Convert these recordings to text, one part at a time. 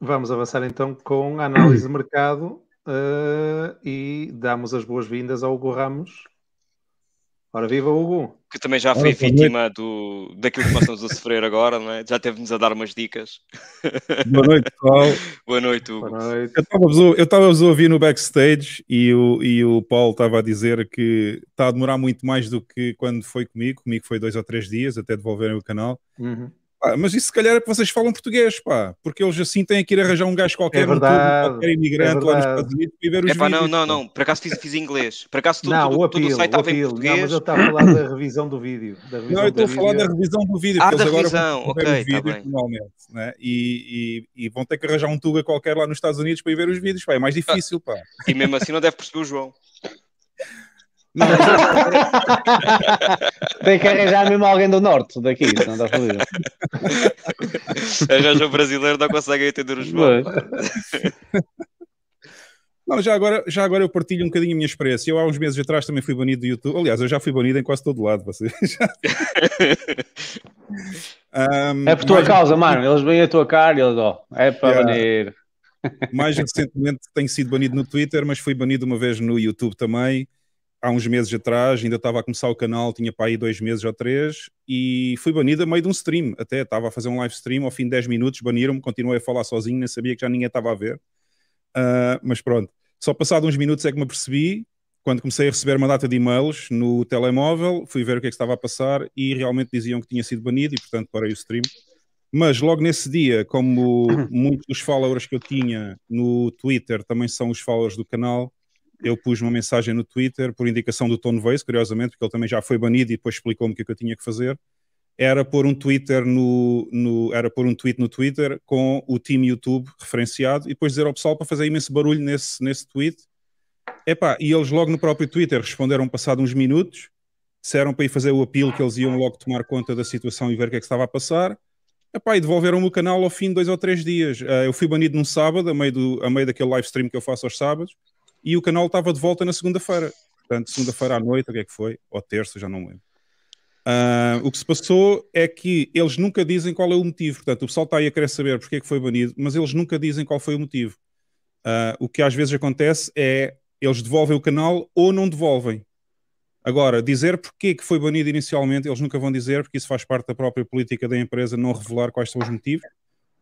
Vamos avançar então com a análise de mercado uh, e damos as boas-vindas ao Hugo Ramos. Ora, viva Hugo! Que também já foi Ora, vítima do, daquilo que nós estamos a sofrer agora, não é? Já teve-nos a dar umas dicas. Boa noite, Paulo. Boa noite, Hugo. Boa noite. Eu estava-vos a ouvir no backstage e o, e o Paulo estava a dizer que está a demorar muito mais do que quando foi comigo. Comigo foi dois ou três dias até devolverem o canal. Uhum mas isso se calhar é que vocês falam português, pá, porque eles assim têm que ir arranjar um gajo é qualquer, é verdade, qualquer imigrante é lá nos Estados Unidos para ver os é pá, vídeos. Não, não, não, por acaso fiz, fiz inglês, por acaso tudo, não, tudo, o, apelo, tudo o site estava em português. Não, mas eu estava a falar da revisão do vídeo. Revisão não, eu estou a falar da revisão do vídeo, ah, porque eles revisão. agora vão okay, ver tá né? E, e, e, vão ter que arranjar um tuga qualquer lá nos Estados Unidos para ir ver os vídeos, pá, é mais difícil, pá. E mesmo assim não deve perceber o João. Tem que arranjar mesmo alguém do norte daqui, não está fodido. Arranja o brasileiro, não consegue entender os bons. Não, já agora, já agora eu partilho um bocadinho a minha experiência. Eu há uns meses atrás também fui banido do YouTube. Aliás, eu já fui banido em quase todo lado. Vocês um, é por tua mais... causa, mano. Eles vêm a tua cara e eles, ó, é para yeah. banir. Mais recentemente tenho sido banido no Twitter, mas fui banido uma vez no YouTube também há uns meses atrás, ainda estava a começar o canal, tinha para aí dois meses ou três, e fui banido a meio de um stream. Até estava a fazer um live stream, ao fim de 10 minutos baniram-me, continuei a falar sozinho, nem sabia que já ninguém estava a ver. Uh, mas pronto, só passado uns minutos é que me apercebi, quando comecei a receber uma data de e-mails no telemóvel, fui ver o que é que estava a passar e realmente diziam que tinha sido banido e portanto parei o stream. Mas logo nesse dia, como muitos dos followers que eu tinha no Twitter também são os followers do canal, eu pus uma mensagem no Twitter por indicação do Tony Weiss, curiosamente, porque ele também já foi banido e depois explicou-me o que, é que eu tinha que fazer. Era pôr um Twitter no, no, era pôr um tweet no Twitter com o time YouTube referenciado e depois dizer ao pessoal para fazer imenso barulho nesse, nesse tweet. Epá, e eles logo no próprio Twitter responderam passado uns minutos, disseram para ir fazer o apelo que eles iam logo tomar conta da situação e ver o que é que estava a passar. Epá, e devolveram-me o canal ao fim de dois ou três dias. Ah, eu fui banido num sábado, a meio, do, a meio daquele live stream que eu faço aos sábados e o canal estava de volta na segunda-feira. Portanto, segunda-feira à noite, o que é que foi? Ou terça, já não me lembro. Uh, o que se passou é que eles nunca dizem qual é o motivo. Portanto, o pessoal está aí a querer saber porque é que foi banido, mas eles nunca dizem qual foi o motivo. Uh, o que às vezes acontece é eles devolvem o canal ou não devolvem. Agora, dizer porque que foi banido inicialmente, eles nunca vão dizer, porque isso faz parte da própria política da empresa não revelar quais são os motivos.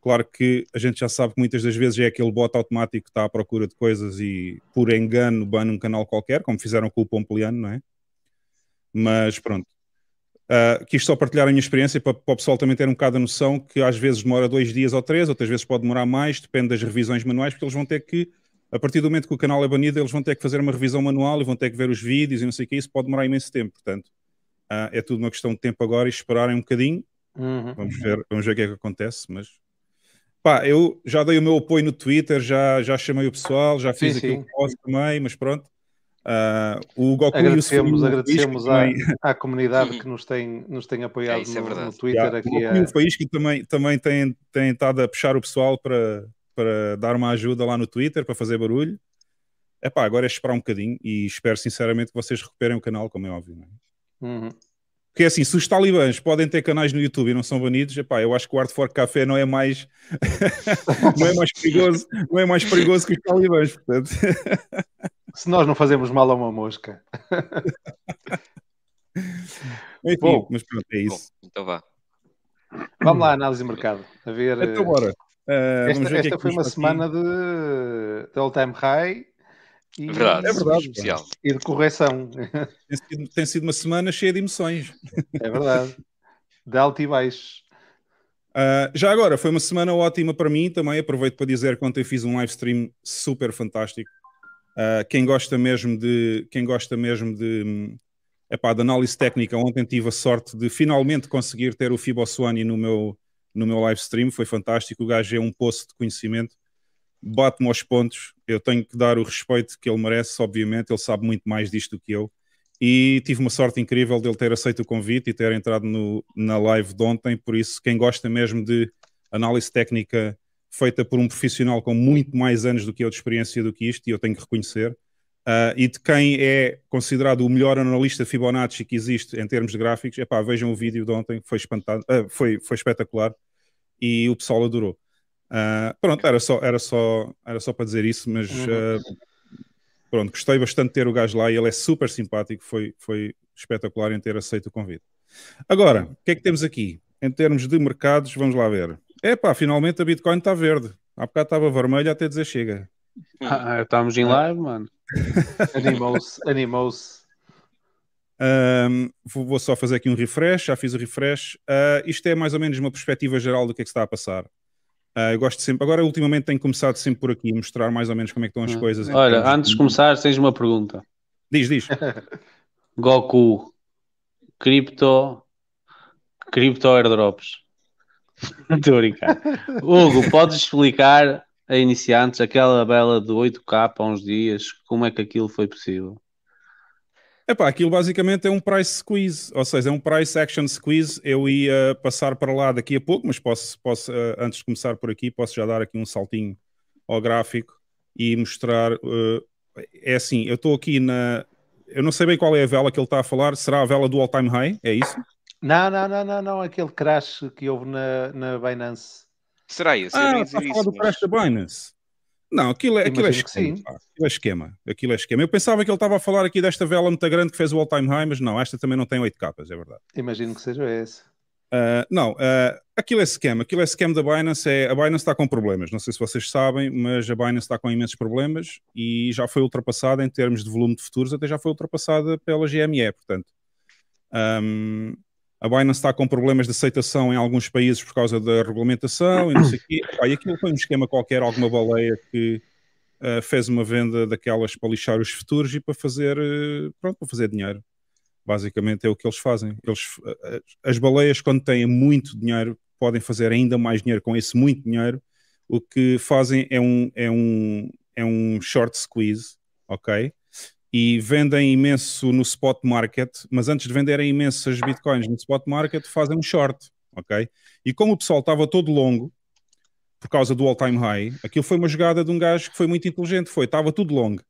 Claro que a gente já sabe que muitas das vezes é aquele bot automático que está à procura de coisas e, por engano, bana um canal qualquer, como fizeram com o Pompiliano, não é? Mas pronto. Uh, quis só partilhar a minha experiência para, para o pessoal também ter um bocado a noção que às vezes demora dois dias ou três, outras vezes pode demorar mais, depende das revisões manuais, porque eles vão ter que, a partir do momento que o canal é banido, eles vão ter que fazer uma revisão manual e vão ter que ver os vídeos e não sei o que, isso pode demorar imenso tempo, portanto, uh, é tudo uma questão de tempo agora e esperarem um bocadinho, uhum. vamos, ver, vamos ver o que é que acontece, mas Pá, eu já dei o meu apoio no Twitter, já, já chamei o pessoal, já fiz sim, aquilo sim. que posso também, mas pronto. Uh, o Goku agradecemos, o agradecemos à, à, comunidade que nos tem, nos tem apoiado é, no, é no, Twitter. Yeah. Aqui é o Goku é... e o Faísca também, também têm, têm estado a puxar o pessoal para, para dar uma ajuda lá no Twitter, para fazer barulho. Epá, agora é esperar um bocadinho e espero sinceramente que vocês recuperem o canal, como é óbvio. É? Uhum. Porque é assim, se os talibãs podem ter canais no YouTube e não são banidos, epá, eu acho que o Art Fork Café não é mais não é mais perigoso, não é mais perigoso que os talibãs, portanto. se nós não fazemos mal a uma mosca. Enfim, bom, mas pronto, é isso. Bom, então vá. Vamos lá, análise de mercado. A ver. Então bora. Uh, esta, é esta foi uma semana de, de all-time high é e, verdade, é verdade. Especial. E de correção. Tem sido, tem sido, uma semana cheia de emoções. É verdade. De alto e baixo. Uh, já agora, foi uma semana ótima para mim também. Aproveito para dizer que ontem fiz um live stream super fantástico. Uh, quem gosta mesmo de. Quem gosta mesmo de. pá, de análise técnica, ontem tive a sorte de finalmente conseguir ter o Fibo Suani no meu, no meu live stream, foi fantástico. O gajo é um poço de conhecimento bate-me aos pontos. Eu tenho que dar o respeito que ele merece, obviamente. Ele sabe muito mais disto do que eu. E tive uma sorte incrível dele ter aceito o convite e ter entrado no, na live de ontem. Por isso, quem gosta mesmo de análise técnica feita por um profissional com muito mais anos do que eu de experiência do que isto, e eu tenho que reconhecer, uh, e de quem é considerado o melhor analista Fibonacci que existe em termos de gráficos, epá, vejam o vídeo de ontem, foi, espantado, uh, ah, foi, foi espetacular e o pessoal adorou. Ah, pronto, era só, era só, era só para dizer isso, mas uh, pronto, gostei bastante de ter o gajo lá e ele é super simpático, foi, foi espetacular em ter aceito o convite. Agora, o que é que temos aqui? Em termos de mercados, vamos lá ver. Epá, finalmente a Bitcoin está verde. Há bocado estava vermelha até dizer chega. Ah, ah estamos em live, mano. Animou-se, animou-se. Um, vou só fazer aqui um refresh, já fiz o refresh. Uh, isto é mais ou menos uma perspectiva geral do que é que está a passar. Uh, eu gosto sempre. Agora, ultimamente, tenho começado sempre por aqui a mostrar mais ou menos como é que estão as ah. coisas. Olha, antes de começar, tens uma pergunta. Diz, diz. Goku, cripto, cripto airdrops. Estou a brincar. Hugo, podes explicar a iniciantes aquela bela de 8K há uns dias, como é que aquilo foi possível? Epá, aquilo basicamente é um price squeeze, ou seja, é um price action squeeze. Eu ia passar para lá daqui a pouco, mas posso, posso eh, antes de começar por aqui, posso já dar aqui um saltinho ao gráfico e mostrar. Uh, é assim, eu estou aqui na. Eu não sei bem qual é a vela que ele está a falar. Será a vela do all time high? É isso? Não, não, não, não, não. Aquele crash que houve na, na Binance. Será isso? Ah, está a falar do crash da Binance. Não, aquilo, é, aquilo é esquema. aquilo é esquema. Aquilo é esquema. Eu pensava que ele estava a falar aqui desta vela muito grande que fez o all-time high, mas não, esta também não tem oito capas, é verdade. Imagino que seja essa. Uh, não, uh, aquilo é esquema, aquilo é esquema da Binance. É, a Binance está com problemas, não sei se vocês sabem, mas a Binance está com imensos problemas e já foi ultrapassada em termos de volume de futuros, até já foi ultrapassada pela GME, portanto. Um, a Binance está com problemas de aceitação em alguns países por causa da regulamentação e não sei o quê. Ah, e aquilo foi um esquema qualquer, alguma baleia que uh, fez uma venda daquelas para lixar os futuros e para fazer, uh, pronto, para fazer dinheiro. Basicamente é o que eles fazem. Eles, uh, as baleias, quando têm muito dinheiro, podem fazer ainda mais dinheiro com esse muito dinheiro. O que fazem é um, é um, é um short squeeze, ok? e vendem imenso no spot market, mas antes de venderem imensas bitcoins no spot market, fazem um short, ok? E como o pessoal estava todo longo, por causa do all-time high, aquilo foi uma jogada de um gajo que foi muito inteligente, foi, estava tudo longo.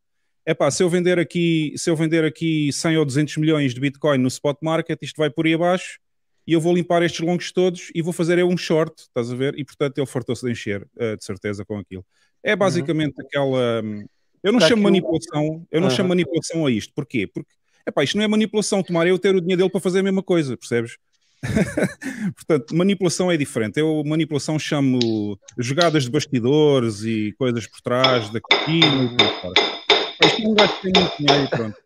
É se eu vender aqui, se eu vender aqui 100 ou 200 milhões de bitcoin no spot market, isto vai por aí abaixo, e eu vou limpar estes longos todos e vou fazer eu é um short, estás a ver? E portanto ele fartou-se de encher, eh, de certeza, com aquilo. É uhum. basicamente uhum. aquela, hum, eu não chamo manipulação, eu não uhum. chamo manipulação a isto. Porquê? Porque, epá, isto não é manipulação, tomar eu ter o dinheiro dele para fazer a mesma coisa, percebes? Portanto, manipulação é diferente. Eu manipulação chamo jogadas de bastidores e coisas por trás da Isto é um gajo que tem muito dinheiro pronto.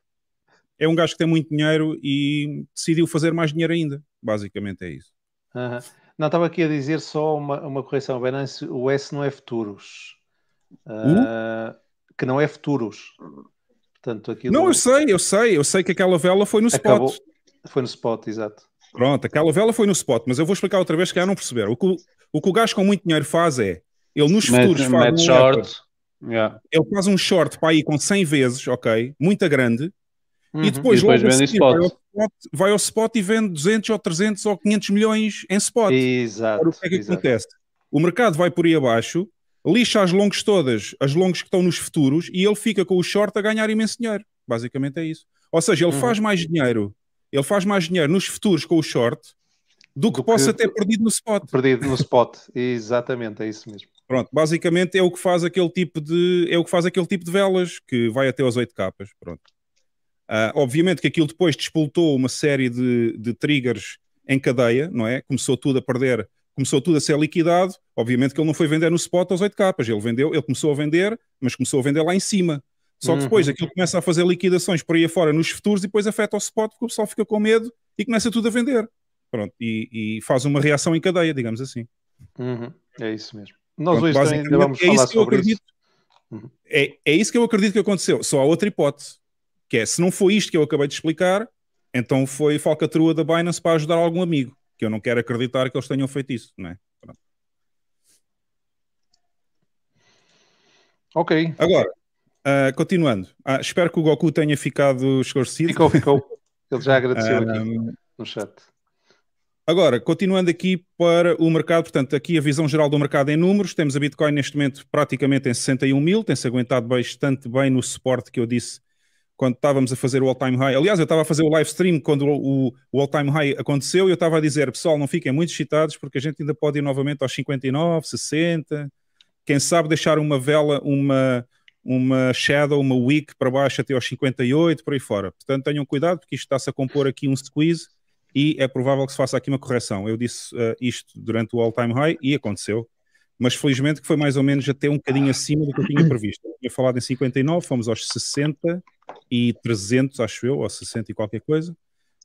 É um gajo que tem muito dinheiro e decidiu fazer mais dinheiro ainda. Basicamente é isso. Uhum. Não, estava aqui a dizer só uma, uma correção. o S não é futuros. Uh? que não é futuros. Portanto, aquilo... Não, eu sei, eu sei, eu sei que aquela vela foi no Acabou. spot. Foi no spot, exato. Pronto, aquela vela foi no spot, mas eu vou explicar outra vez que já não perceberam. O que o, que o gajo com muito dinheiro faz é, ele nos futuros faz um short. Yeah. Ele faz um short para aí com 100 vezes, ok? Muita grande. Uhum. E depois, e depois logo seguir, vai, ao spot, vai ao spot e vende 200 ou 300 ou 500 milhões em spot. Exato. Agora, o que é que exato. acontece? O mercado vai por aí abaixo lixa as longas todas, as longas que estão nos futuros, e ele fica com o short a ganhar imenso dinheiro. Basicamente é isso. Ou seja, ele uhum. faz mais dinheiro, ele faz mais dinheiro nos futuros com o short do que possa que ter perdido no spot. Perdido no spot, exatamente, é isso mesmo. Pronto, basicamente é o que faz aquele tipo de é o que faz aquele tipo de velas que vai até aos oito capas, pronto. Uh, obviamente que aquilo depois despoltou uma série de, de triggers em cadeia, não é? Começou tudo a perder começou tudo a ser liquidado. Obviamente que ele não foi vender no spot aos 8 capas, ele vendeu, ele começou a vender, mas começou a vender lá em cima. Só que uhum. depois uhum. aquilo começa a fazer liquidações por aí afora nos futuros e depois afeta o spot porque o pessoal fica com medo e começa tudo a vender. Pronto, e, e faz uma reação em cadeia, digamos assim. Uhum. É isso mesmo. Nós Pronto, hoje ainda vamos é falar isso que eu acredito, isso. Uhum. É, é isso que eu acredito que aconteceu. Só há outra hipótese, que é se não foi isto que eu acabei de explicar, então foi falcatrua da Binance para ajudar algum amigo que eu não quero acreditar que eles tenham feito isso, não é? Pronto. Ok. Agora, uh, continuando. Ah, espero que o Goku tenha ficado esclarecido. Ficou, ficou. Ele já agradeceu uh, aqui hum. no chat. Agora, continuando aqui para o mercado, portanto, aqui a visão geral do mercado em é números, temos a Bitcoin neste momento praticamente em 61 mil, tem-se aguentado bastante bem no suporte que eu disse quando estávamos a fazer o all-time high. Aliás, eu estava a fazer o live stream quando o, o all-time high aconteceu e eu estava a dizer, pessoal, não fiquem muito excitados porque a gente ainda pode ir novamente aos 59, 60. Quem sabe deixar uma vela, uma, uma shadow, uma wick para baixo até aos 58, por aí fora. Portanto, tenham cuidado porque isto está-se a compor aqui um squeeze e é provável que se faça aqui uma correção. Eu disse uh, isto durante o all-time high e aconteceu mas felizmente que foi mais ou menos até um bocadinho acima do que eu tinha previsto. Eu tinha falado em 59, fomos aos 60 e 300, acho eu, ou 60 e qualquer coisa.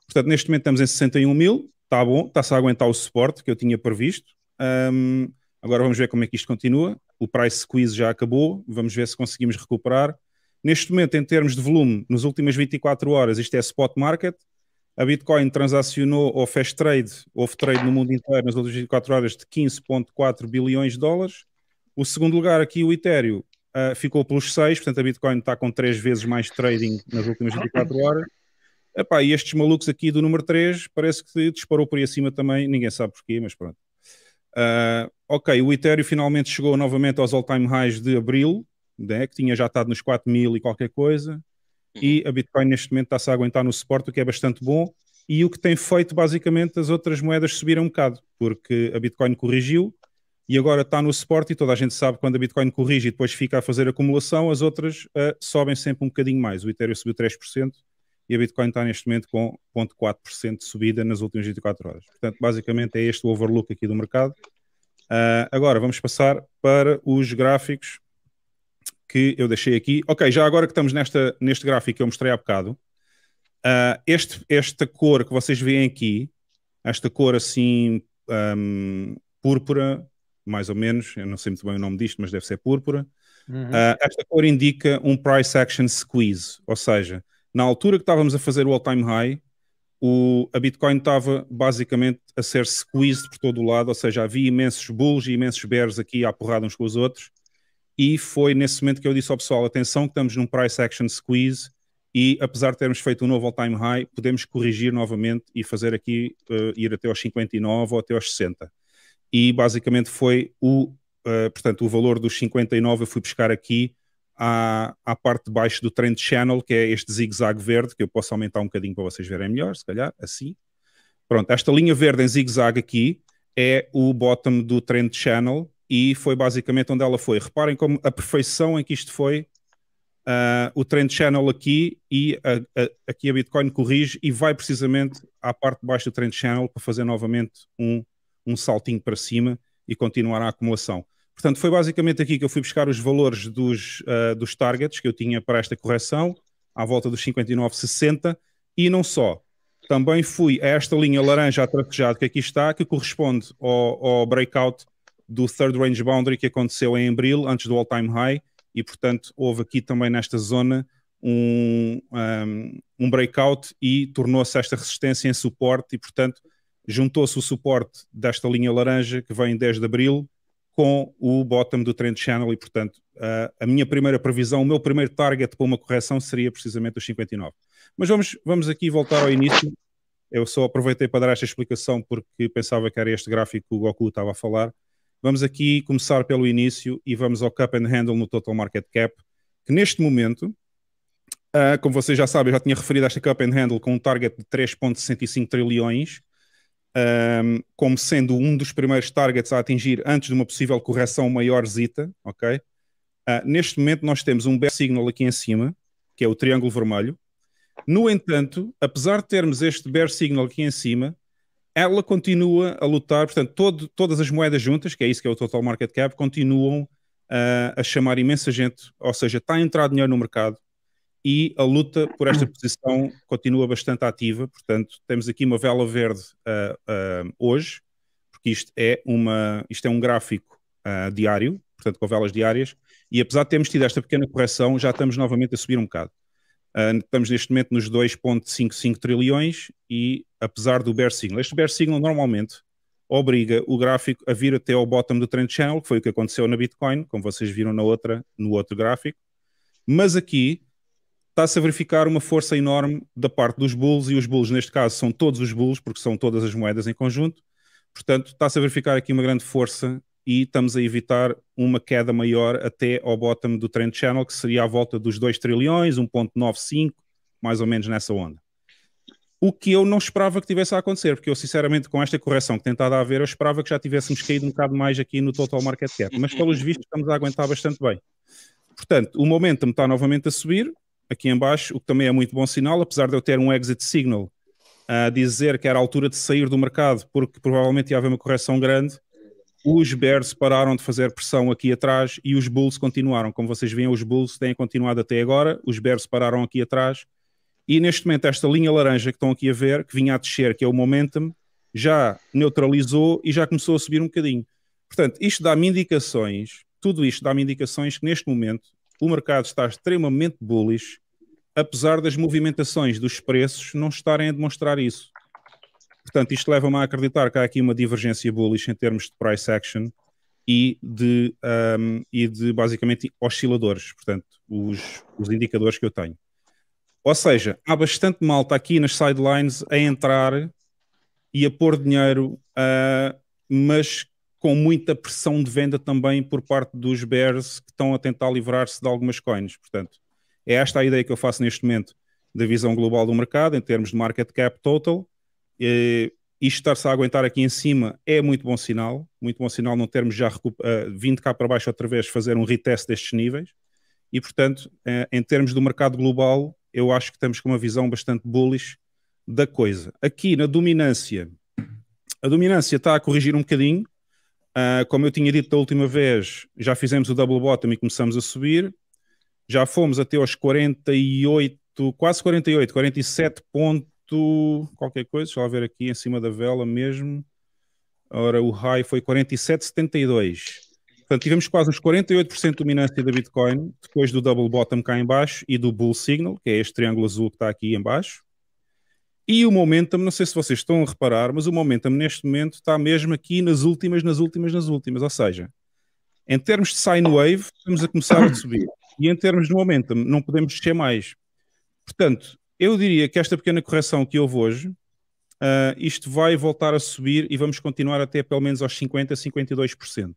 Portanto, neste momento estamos em 61 mil, está bom, está-se a aguentar o suporte que eu tinha previsto. Um, agora vamos ver como é que isto continua. O price squeeze já acabou, vamos ver se conseguimos recuperar. Neste momento, em termos de volume, nas últimas 24 horas, isto é spot market. A Bitcoin transacionou ou fez trade, houve trade no mundo inteiro nas últimas 24 horas de 15,4 bilhões de dólares. O segundo lugar aqui, o Ethereum, uh, ficou pelos 6, portanto a Bitcoin está com 3 vezes mais trading nas últimas 24 horas. Epá, e estes malucos aqui do número 3 parece que disparou por aí acima também, ninguém sabe porquê, mas pronto. Uh, ok, o Ethereum finalmente chegou novamente aos all-time highs de abril, né, que tinha já estado nos 4 mil e qualquer coisa, uhum. e a Bitcoin neste momento está-se a aguentar no suporte, o que é bastante bom, e o que tem feito basicamente as outras moedas subiram um bocado, porque a Bitcoin corrigiu, e agora está no suporte e toda a gente sabe quando a Bitcoin corrige e depois fica a fazer acumulação, as outras uh, sobem sempre um bocadinho mais. O Ethereum subiu 3% e a Bitcoin está neste momento com 0.4% de subida nas últimas 24 horas. Portanto, basicamente é este o overlook aqui do mercado. Uh, agora vamos passar para os gráficos que eu deixei aqui. Ok, já agora que estamos nesta, neste gráfico que eu mostrei há bocado, uh, este, esta cor que vocês veem aqui, esta cor assim um, ehm, púrpura, mais ou menos, eu não sei muito bem o nome disto, mas deve ser púrpura. Uhum. Uh, esta cor indica um price action squeeze, ou seja, na altura que estávamos a fazer o all-time high, o, a Bitcoin estava basicamente a ser squeezed por todo o lado, ou seja, havia imensos bulls e imensos bears aqui à porrada uns com os outros, e foi nesse momento que eu disse ao pessoal, atenção que estamos num price action squeeze, e apesar de termos feito um novo all-time high, podemos corrigir novamente e fazer aqui, uh, ir até aos 59 ou até aos 60 e basicamente foi o, uh, portanto, o valor dos 59 eu fui buscar aqui à, à parte de baixo do Trend Channel, que é este zigue-zague verde, que eu posso aumentar um bocadinho para vocês verem melhor, se calhar, assim. Pronto, esta linha verde em zigue-zague aqui é o bottom do Trend Channel e foi basicamente onde ela foi. Reparem como a perfeição em que isto foi Uh, o trend channel aqui e a, a, aqui a Bitcoin corrige e vai precisamente à parte de baixo do trend channel para fazer novamente um um saltinho para cima e continuar a acumulação. Portanto, foi basicamente aqui que eu fui buscar os valores dos, uh, dos targets que eu tinha para esta correção, à volta dos 59,60, e não só. Também fui a esta linha laranja atracejada que aqui está, que corresponde ao, ao breakout do third range boundary que aconteceu em abril, antes do all-time high, e portanto houve aqui também nesta zona um, um, ah, um breakout e tornou-se esta resistência em suporte, e portanto juntou-se o suporte desta linha laranja que vem 10 de abril com o bottom do trend channel e, portanto, a, a, minha primeira previsão, o meu primeiro target para uma correção seria precisamente os 59. Mas vamos, vamos aqui voltar ao início. Eu só aproveitei para dar esta explicação porque pensava que era este gráfico que o Goku estava a falar. Vamos aqui começar pelo início e vamos ao Cup and Handle no Total Market Cap, que neste momento, uh, como vocês já sabem, eu já tinha referido esta Cup and Handle com um target de 3,65 trilhões, um, ehm, como sendo um dos primeiros targets a atingir antes de uma possível correção maior zita, ok? Uh, neste momento nós temos um bear signal aqui em cima, que é o triângulo vermelho. No entanto, apesar de termos este bear signal aqui em cima, ela continua a lutar, portanto, todo, todas as moedas juntas, que é isso que é o total market cap, continuam uh, a chamar imensa gente, ou seja, está a entrar dinheiro no mercado, e a luta por esta posição continua bastante ativa, portanto, temos aqui uma vela verde uh, uh, hoje, porque isto é, uma, isto é um gráfico uh, diário, portanto, com velas diárias, e apesar de termos tido esta pequena correção, já estamos novamente a subir um bocado. estamos neste momento nos 2,55 trilhões e apesar do bear signal, este bear signal normalmente obriga o gráfico a vir até ao bottom do trend channel, que foi o que aconteceu na Bitcoin, como vocês viram na outra, no outro gráfico, mas aqui está-se a verificar uma força enorme da parte dos bulls, e os bulls, neste caso, são todos os bulls, porque são todas as moedas em conjunto. Portanto, está-se a verificar aqui uma grande força e estamos a evitar uma queda maior até ao bottom do trend channel, que seria à volta dos 2 trilhões, 1.95, mais ou menos nessa onda. O que eu não esperava que tivesse a acontecer, porque eu sinceramente com esta correção que tem estado a haver, eu esperava que já tivéssemos caído um bocado mais aqui no total market cap, mas pelos vistos estamos a aguentar bastante bem. Portanto, o momentum está novamente a subir, aqui embaixo, o que também é muito bom sinal, apesar de eu ter um exit signal a dizer que era a altura de sair do mercado, porque provavelmente ia haver uma correção grande, os bears pararam de fazer pressão aqui atrás e os bulls continuaram. Como vocês veem, os bulls têm continuado até agora, os bears pararam aqui atrás e neste momento esta linha laranja que estão aqui a ver, que vinha a descer, que é o momentum, já neutralizou e já começou a subir um bocadinho. Portanto, isto dá-me indicações, tudo isto dá-me indicações que neste momento o mercado está extremamente bullish, apesar das movimentações dos preços não estarem a demonstrar isso. Portanto, isto leva-me a acreditar que há aqui uma divergência bullish em termos de price action e de, um, e de basicamente osciladores, portanto, os, os indicadores que eu tenho. Ou seja, há bastante malta aqui nas sidelines a entrar e a pôr dinheiro, uh, mas com muita pressão de venda também por parte dos bears que estão a tentar livrar-se de algumas coins. Portanto, é esta a ideia que eu faço neste momento da visão global do mercado em termos de market cap total. E isto estar-se a aguentar aqui em cima é muito bom sinal, muito bom sinal não termos já eh, vindo cá para baixo outra vez fazer um reteste destes níveis. E, portanto, eh, em termos do mercado global, eu acho que estamos com uma visão bastante bullish da coisa. Aqui na dominância, a dominância está a corrigir um bocadinho, Uh, como eu tinha dito da última vez, já fizemos o double bottom e começamos a subir. Já fomos até aos 48, quase 48, 47 ponto qualquer coisa. Deixa eu ver aqui em cima da vela mesmo. Ora, o high foi 47,72. Portanto, tivemos quase uns 48% de dominância da Bitcoin, depois do double bottom cá em baixo e do bull signal, que é este triângulo azul que está aqui em baixo. E o momentum, não sei se vocês estão a reparar, mas o momentum neste momento está mesmo aqui nas últimas, nas últimas, nas últimas. Ou seja, em termos de sine wave, estamos a começar a subir. E em termos de momentum, não podemos descer mais. Portanto, eu diria que esta pequena correção que houve hoje, uh, isto vai voltar a subir e vamos continuar até pelo menos aos 50%, 52%.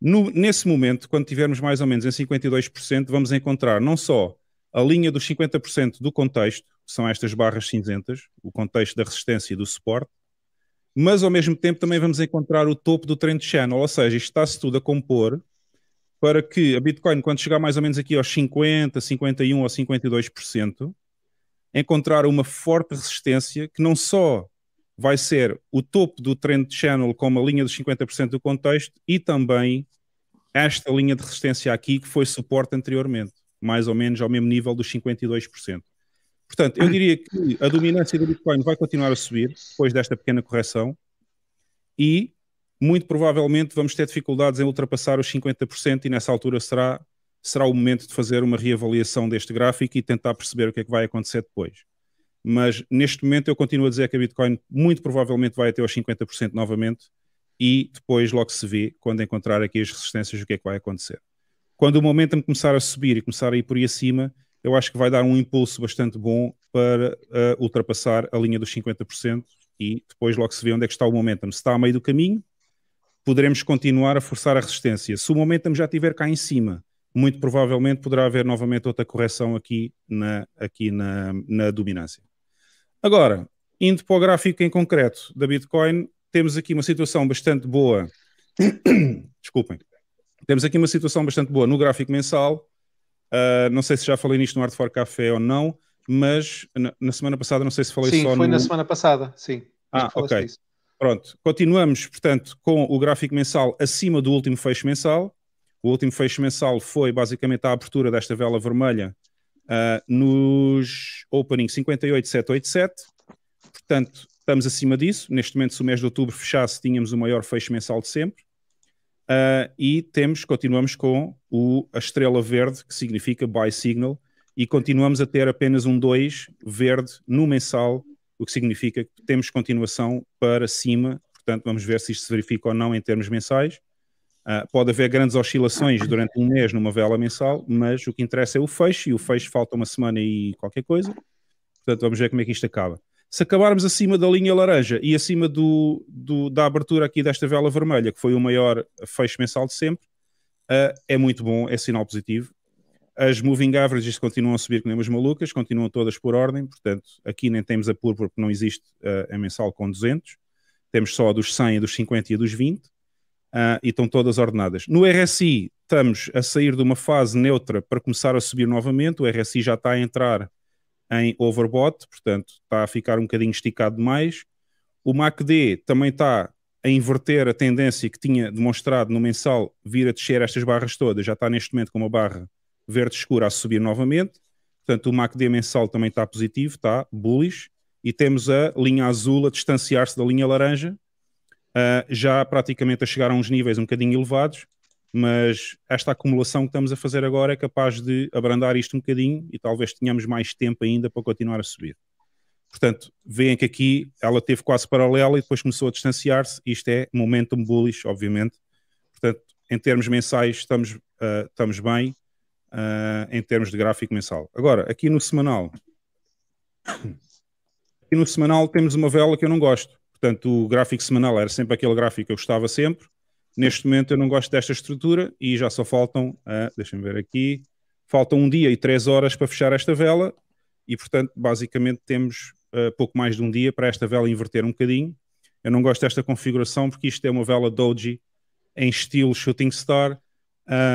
No, nesse momento, quando tivermos mais ou menos em 52%, vamos encontrar não só a linha dos 50% do contexto, que são estas barras cinzentas, o contexto da resistência e do suporte, mas ao mesmo tempo também vamos encontrar o topo do trend channel, ou seja, isto está-se tudo a compor para que a Bitcoin, quando chegar mais ou menos aqui aos 50, 51 ou 52%, encontrar uma forte resistência que não só vai ser o topo do trend channel com uma linha dos 50% do contexto e também esta linha de resistência aqui que foi suporte anteriormente mais ou menos ao mesmo nível dos 52%. Portanto, eu diria que a dominância do Bitcoin vai continuar a subir depois desta pequena correção e muito provavelmente vamos ter dificuldades em ultrapassar os 50% e nessa altura será, será o momento de fazer uma reavaliação deste gráfico e tentar perceber o que é que vai acontecer depois. Mas neste momento eu continuo a dizer que a Bitcoin muito provavelmente vai até aos 50% novamente e depois logo se vê quando encontrar aqui as resistências o que é que vai acontecer quando o momentum começar a subir e começar a ir por aí acima, eu acho que vai dar um impulso bastante bom para uh, ultrapassar a linha dos 50% e depois logo se vê onde é que está o momentum. Se está a meio do caminho, poderemos continuar a forçar a resistência. Se o momentum já estiver cá em cima, muito provavelmente poderá haver novamente outra correção aqui na, aqui na, na dominância. Agora, indo para o gráfico em concreto da Bitcoin, temos aqui uma situação bastante boa. Desculpem temos aqui uma situação bastante boa no gráfico mensal. Uh, não sei se já falei nisto no Art for Café ou não, mas na, na semana passada, não sei se falei sim, só Sim, foi na semana passada, sim. Ah, ok. Pronto, continuamos, portanto, com o gráfico mensal acima do último fecho mensal. O último fecho mensal foi basicamente a abertura desta vela vermelha uh, nos opening 58787. Portanto, estamos acima disso. Neste momento, se o mês de outubro fechasse, tínhamos o maior fecho mensal de sempre. Uh, e temos, continuamos com o, a estrela verde, que significa buy signal, e continuamos a ter apenas um 2 verde no mensal, o que significa que temos continuação para cima, portanto vamos ver se isto se verifica ou não em termos mensais. Uh, pode haver grandes oscilações durante um mês numa vela mensal, mas o que interessa é o fecho, e o fecho falta uma semana e qualquer coisa. Portanto, vamos ver como é que isto acaba. Se acabarmos acima da linha laranja e acima do, do, da abertura aqui desta vela vermelha, que foi o maior fecho mensal de sempre, uh, é muito bom, é sinal positivo. As moving averages continuam a subir que nem umas malucas, continuam todas por ordem, portanto, aqui nem temos a púrpura porque não existe uh, a mensal com 200, temos só a dos 100, a dos 50 e a dos 20, uh, eh, e estão todas ordenadas. No RSI, estamos a sair de uma fase neutra para começar a subir novamente, o RSI já está a entrar em overbought, portanto está a ficar um bocadinho esticado demais. O MACD também está a inverter a tendência que tinha demonstrado no mensal vir a descer estas barras todas, já está neste momento com uma barra verde escura a subir novamente. Portanto, o MACD mensal também está positivo, está bullish. E temos a linha azul a distanciar-se da linha laranja, uh, já praticamente a chegar a uns níveis um bocadinho elevados mas esta acumulação que estamos a fazer agora é capaz de abrandar isto um bocadinho e talvez tenhamos mais tempo ainda para continuar a subir. Portanto, veem que aqui ela teve quase paralela e depois começou a distanciar-se. Isto é momentum bullish, obviamente. Portanto, em termos mensais, estamos, uh, estamos bem uh, em termos de gráfico mensal. Agora, aqui no semanal. Aqui no semanal temos uma vela que eu não gosto. Portanto, o gráfico semanal era sempre aquele gráfico que eu gostava sempre. Neste momento eu não gosto desta estrutura e já só faltam, ah, deixem-me ver aqui, faltam um dia e três horas para fechar esta vela e, portanto, basicamente temos ah, pouco mais de um dia para esta vela inverter um bocadinho. Eu não gosto desta configuração porque isto é uma vela doji em estilo shooting star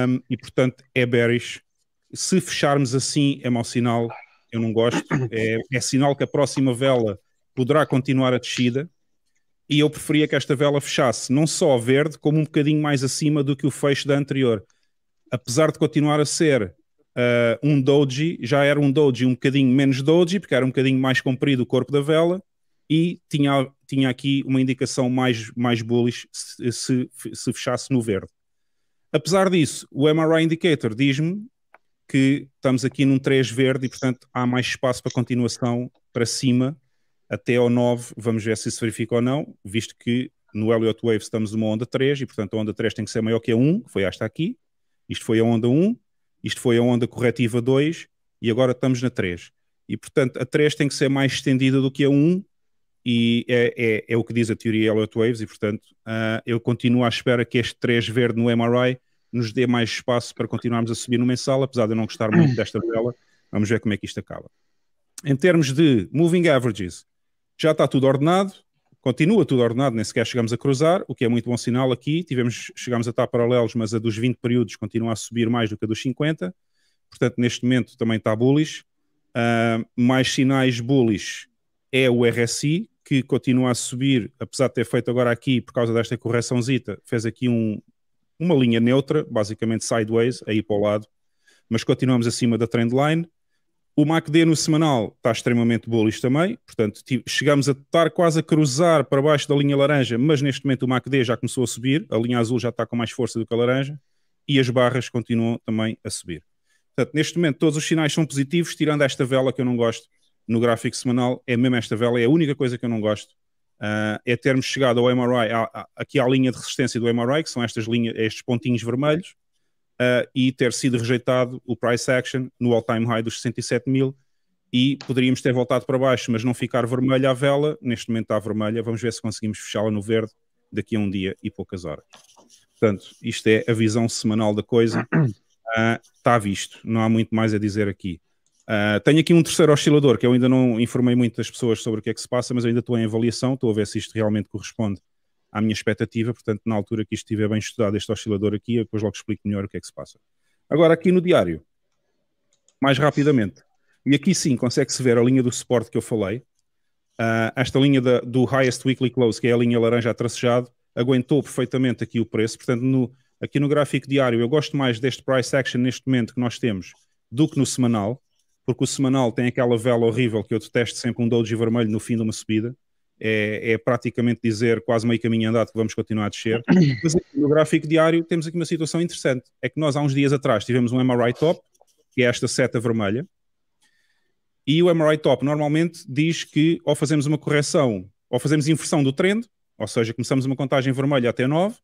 um, e, portanto, é bearish. Se fecharmos assim é mau sinal, eu não gosto. É, é sinal que a próxima vela poderá continuar a descida e eu preferia que esta vela fechasse não só verde, como um bocadinho mais acima do que o fecho da anterior. Apesar de continuar a ser uh, um doji, já era um doji um bocadinho menos doji, porque era um bocadinho mais comprido o corpo da vela, e tinha, tinha aqui uma indicação mais, mais bullish se, se, se fechasse no verde. Apesar disso, o MRI Indicator diz-me que estamos aqui num 3 verde e, portanto, há mais espaço para continuação para cima até ao 9 vamos ver se isso verifica ou não, visto que no Elliott Wave estamos numa onda 3 e, portanto, a onda 3 tem que ser maior que a 1, que foi esta aqui. Isto foi a onda 1, isto foi a onda corretiva 2 e agora estamos na 3. E, portanto, a 3 tem que ser mais estendida do que a 1 e é, é, é o que diz a teoria Elliott Waves e, portanto, uh, eu continuo à espera que este 3 verde no MRI nos dê mais espaço para continuarmos a subir no mensal, apesar de eu não gostar muito desta vela. Vamos ver como é que isto acaba. Em termos de moving averages, já está tudo ordenado, continua tudo ordenado, nem sequer chegamos a cruzar, o que é muito bom sinal aqui. Tivemos, chegamos a estar paralelos, mas a dos 20 períodos continua a subir mais do que a dos 50. Portanto, neste momento também está bullish. Uh, mais sinais bullish é o RSI, que continua a subir, apesar de ter feito agora aqui, por causa desta correçãozita, fez aqui um, uma linha neutra, basicamente sideways, aí para o lado, mas continuamos acima da trendline. O MACD no semanal está extremamente bullish também, portanto chegamos a estar quase a cruzar para baixo da linha laranja, mas neste momento o MACD já começou a subir, a linha azul já está com mais força do que a laranja e as barras continuam também a subir. Portanto, neste momento todos os sinais são positivos, tirando esta vela que eu não gosto no gráfico semanal, é mesmo esta vela, é a única coisa que eu não gosto, uh, é termos chegado ao MRI, a, a, aqui à linha de resistência do MRI, que são estas linhas, estes pontinhos vermelhos, uh, e ter sido rejeitado o price action no all-time high dos 67 mil e poderíamos ter voltado para baixo, mas não ficar vermelha a vela, neste momento está vermelha, vamos ver se conseguimos fechá-la no verde daqui a um dia e poucas horas. Portanto, isto é a visão semanal da coisa, uh, está visto, não há muito mais a dizer aqui. Uh, tenho aqui um terceiro oscilador que eu ainda não informei muitas pessoas sobre o que é que se passa, mas ainda estou em avaliação, estou a ver se isto realmente corresponde à minha expectativa, portanto, na altura que isto estiver bem estudado, este oscilador aqui, eu depois logo explico melhor o que é que se passa. Agora, aqui no diário, mais rapidamente, e aqui sim consegue-se ver a linha do suporte que eu falei, uh, esta linha da, do Highest Weekly Close, que é a linha laranja a tracejado, aguentou perfeitamente aqui o preço, portanto, no, aqui no gráfico diário, eu gosto mais deste price action neste momento que nós temos do que no semanal, porque o semanal tem aquela vela horrível que eu detesto sempre um doji vermelho no fim de uma subida, é, é, praticamente dizer quase meio caminho andado que vamos continuar a descer. Mas no gráfico diário temos aqui uma situação interessante. É que nós há uns dias atrás tivemos um MRI top, que é esta seta vermelha, e o MRI top normalmente diz que ou fazemos uma correção, ou fazemos inversão do trend, ou seja, começamos uma contagem vermelha até 9,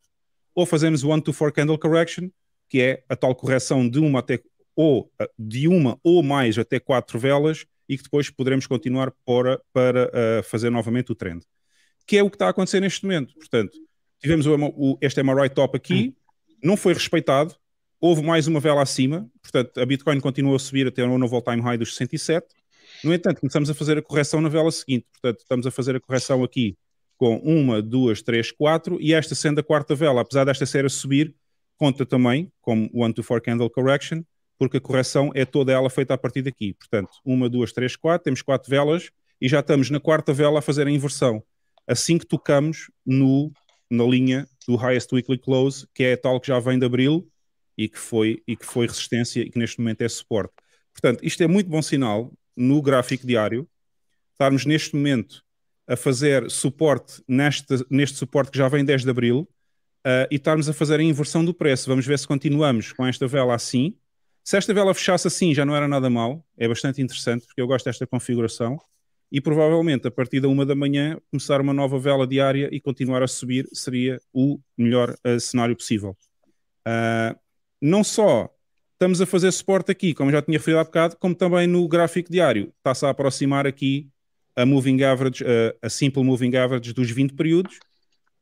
ou fazemos one to four candle correction, que é a tal correção de uma até ou de uma ou mais até quatro velas e que depois poderemos continuar para, para uh, fazer novamente o trend. Que é o que está a acontecer neste momento. Portanto, tivemos o, o, este MRI top aqui, não foi respeitado, houve mais uma vela acima, portanto, a Bitcoin continuou a subir até um novo all-time high dos 67. No entanto, começamos a fazer a correção na vela seguinte, portanto, estamos a fazer a correção aqui com uma, duas, três, quatro, e esta sendo a quarta vela, apesar desta ser a subir, conta também como One to Four Candle Correction, porque a correção é toda ela feita a partir daqui. Portanto, uma, duas, três, quatro, temos quatro velas e já estamos na quarta vela a fazer a inversão. Assim que tocamos no, na linha do highest weekly close, que é a tal que já vem de abril e que foi, e que foi resistência e que neste momento é suporte. Portanto, isto é muito bom sinal no gráfico diário, estarmos neste momento a fazer suporte neste, neste suporte que já vem 10 de abril uh, e estarmos a fazer a inversão do preço. Vamos ver se continuamos com esta vela assim, se esta vela fechasse assim já não era nada mal, é bastante interessante porque eu gosto desta configuração e provavelmente a partir da uma da manhã começar uma nova vela diária e continuar a subir seria o melhor uh, cenário possível. Uh, não só estamos a fazer suporte aqui, como já tinha referido há bocado, como também no gráfico diário. Está-se a aproximar aqui a moving average, eh, a simple moving average dos 20 períodos,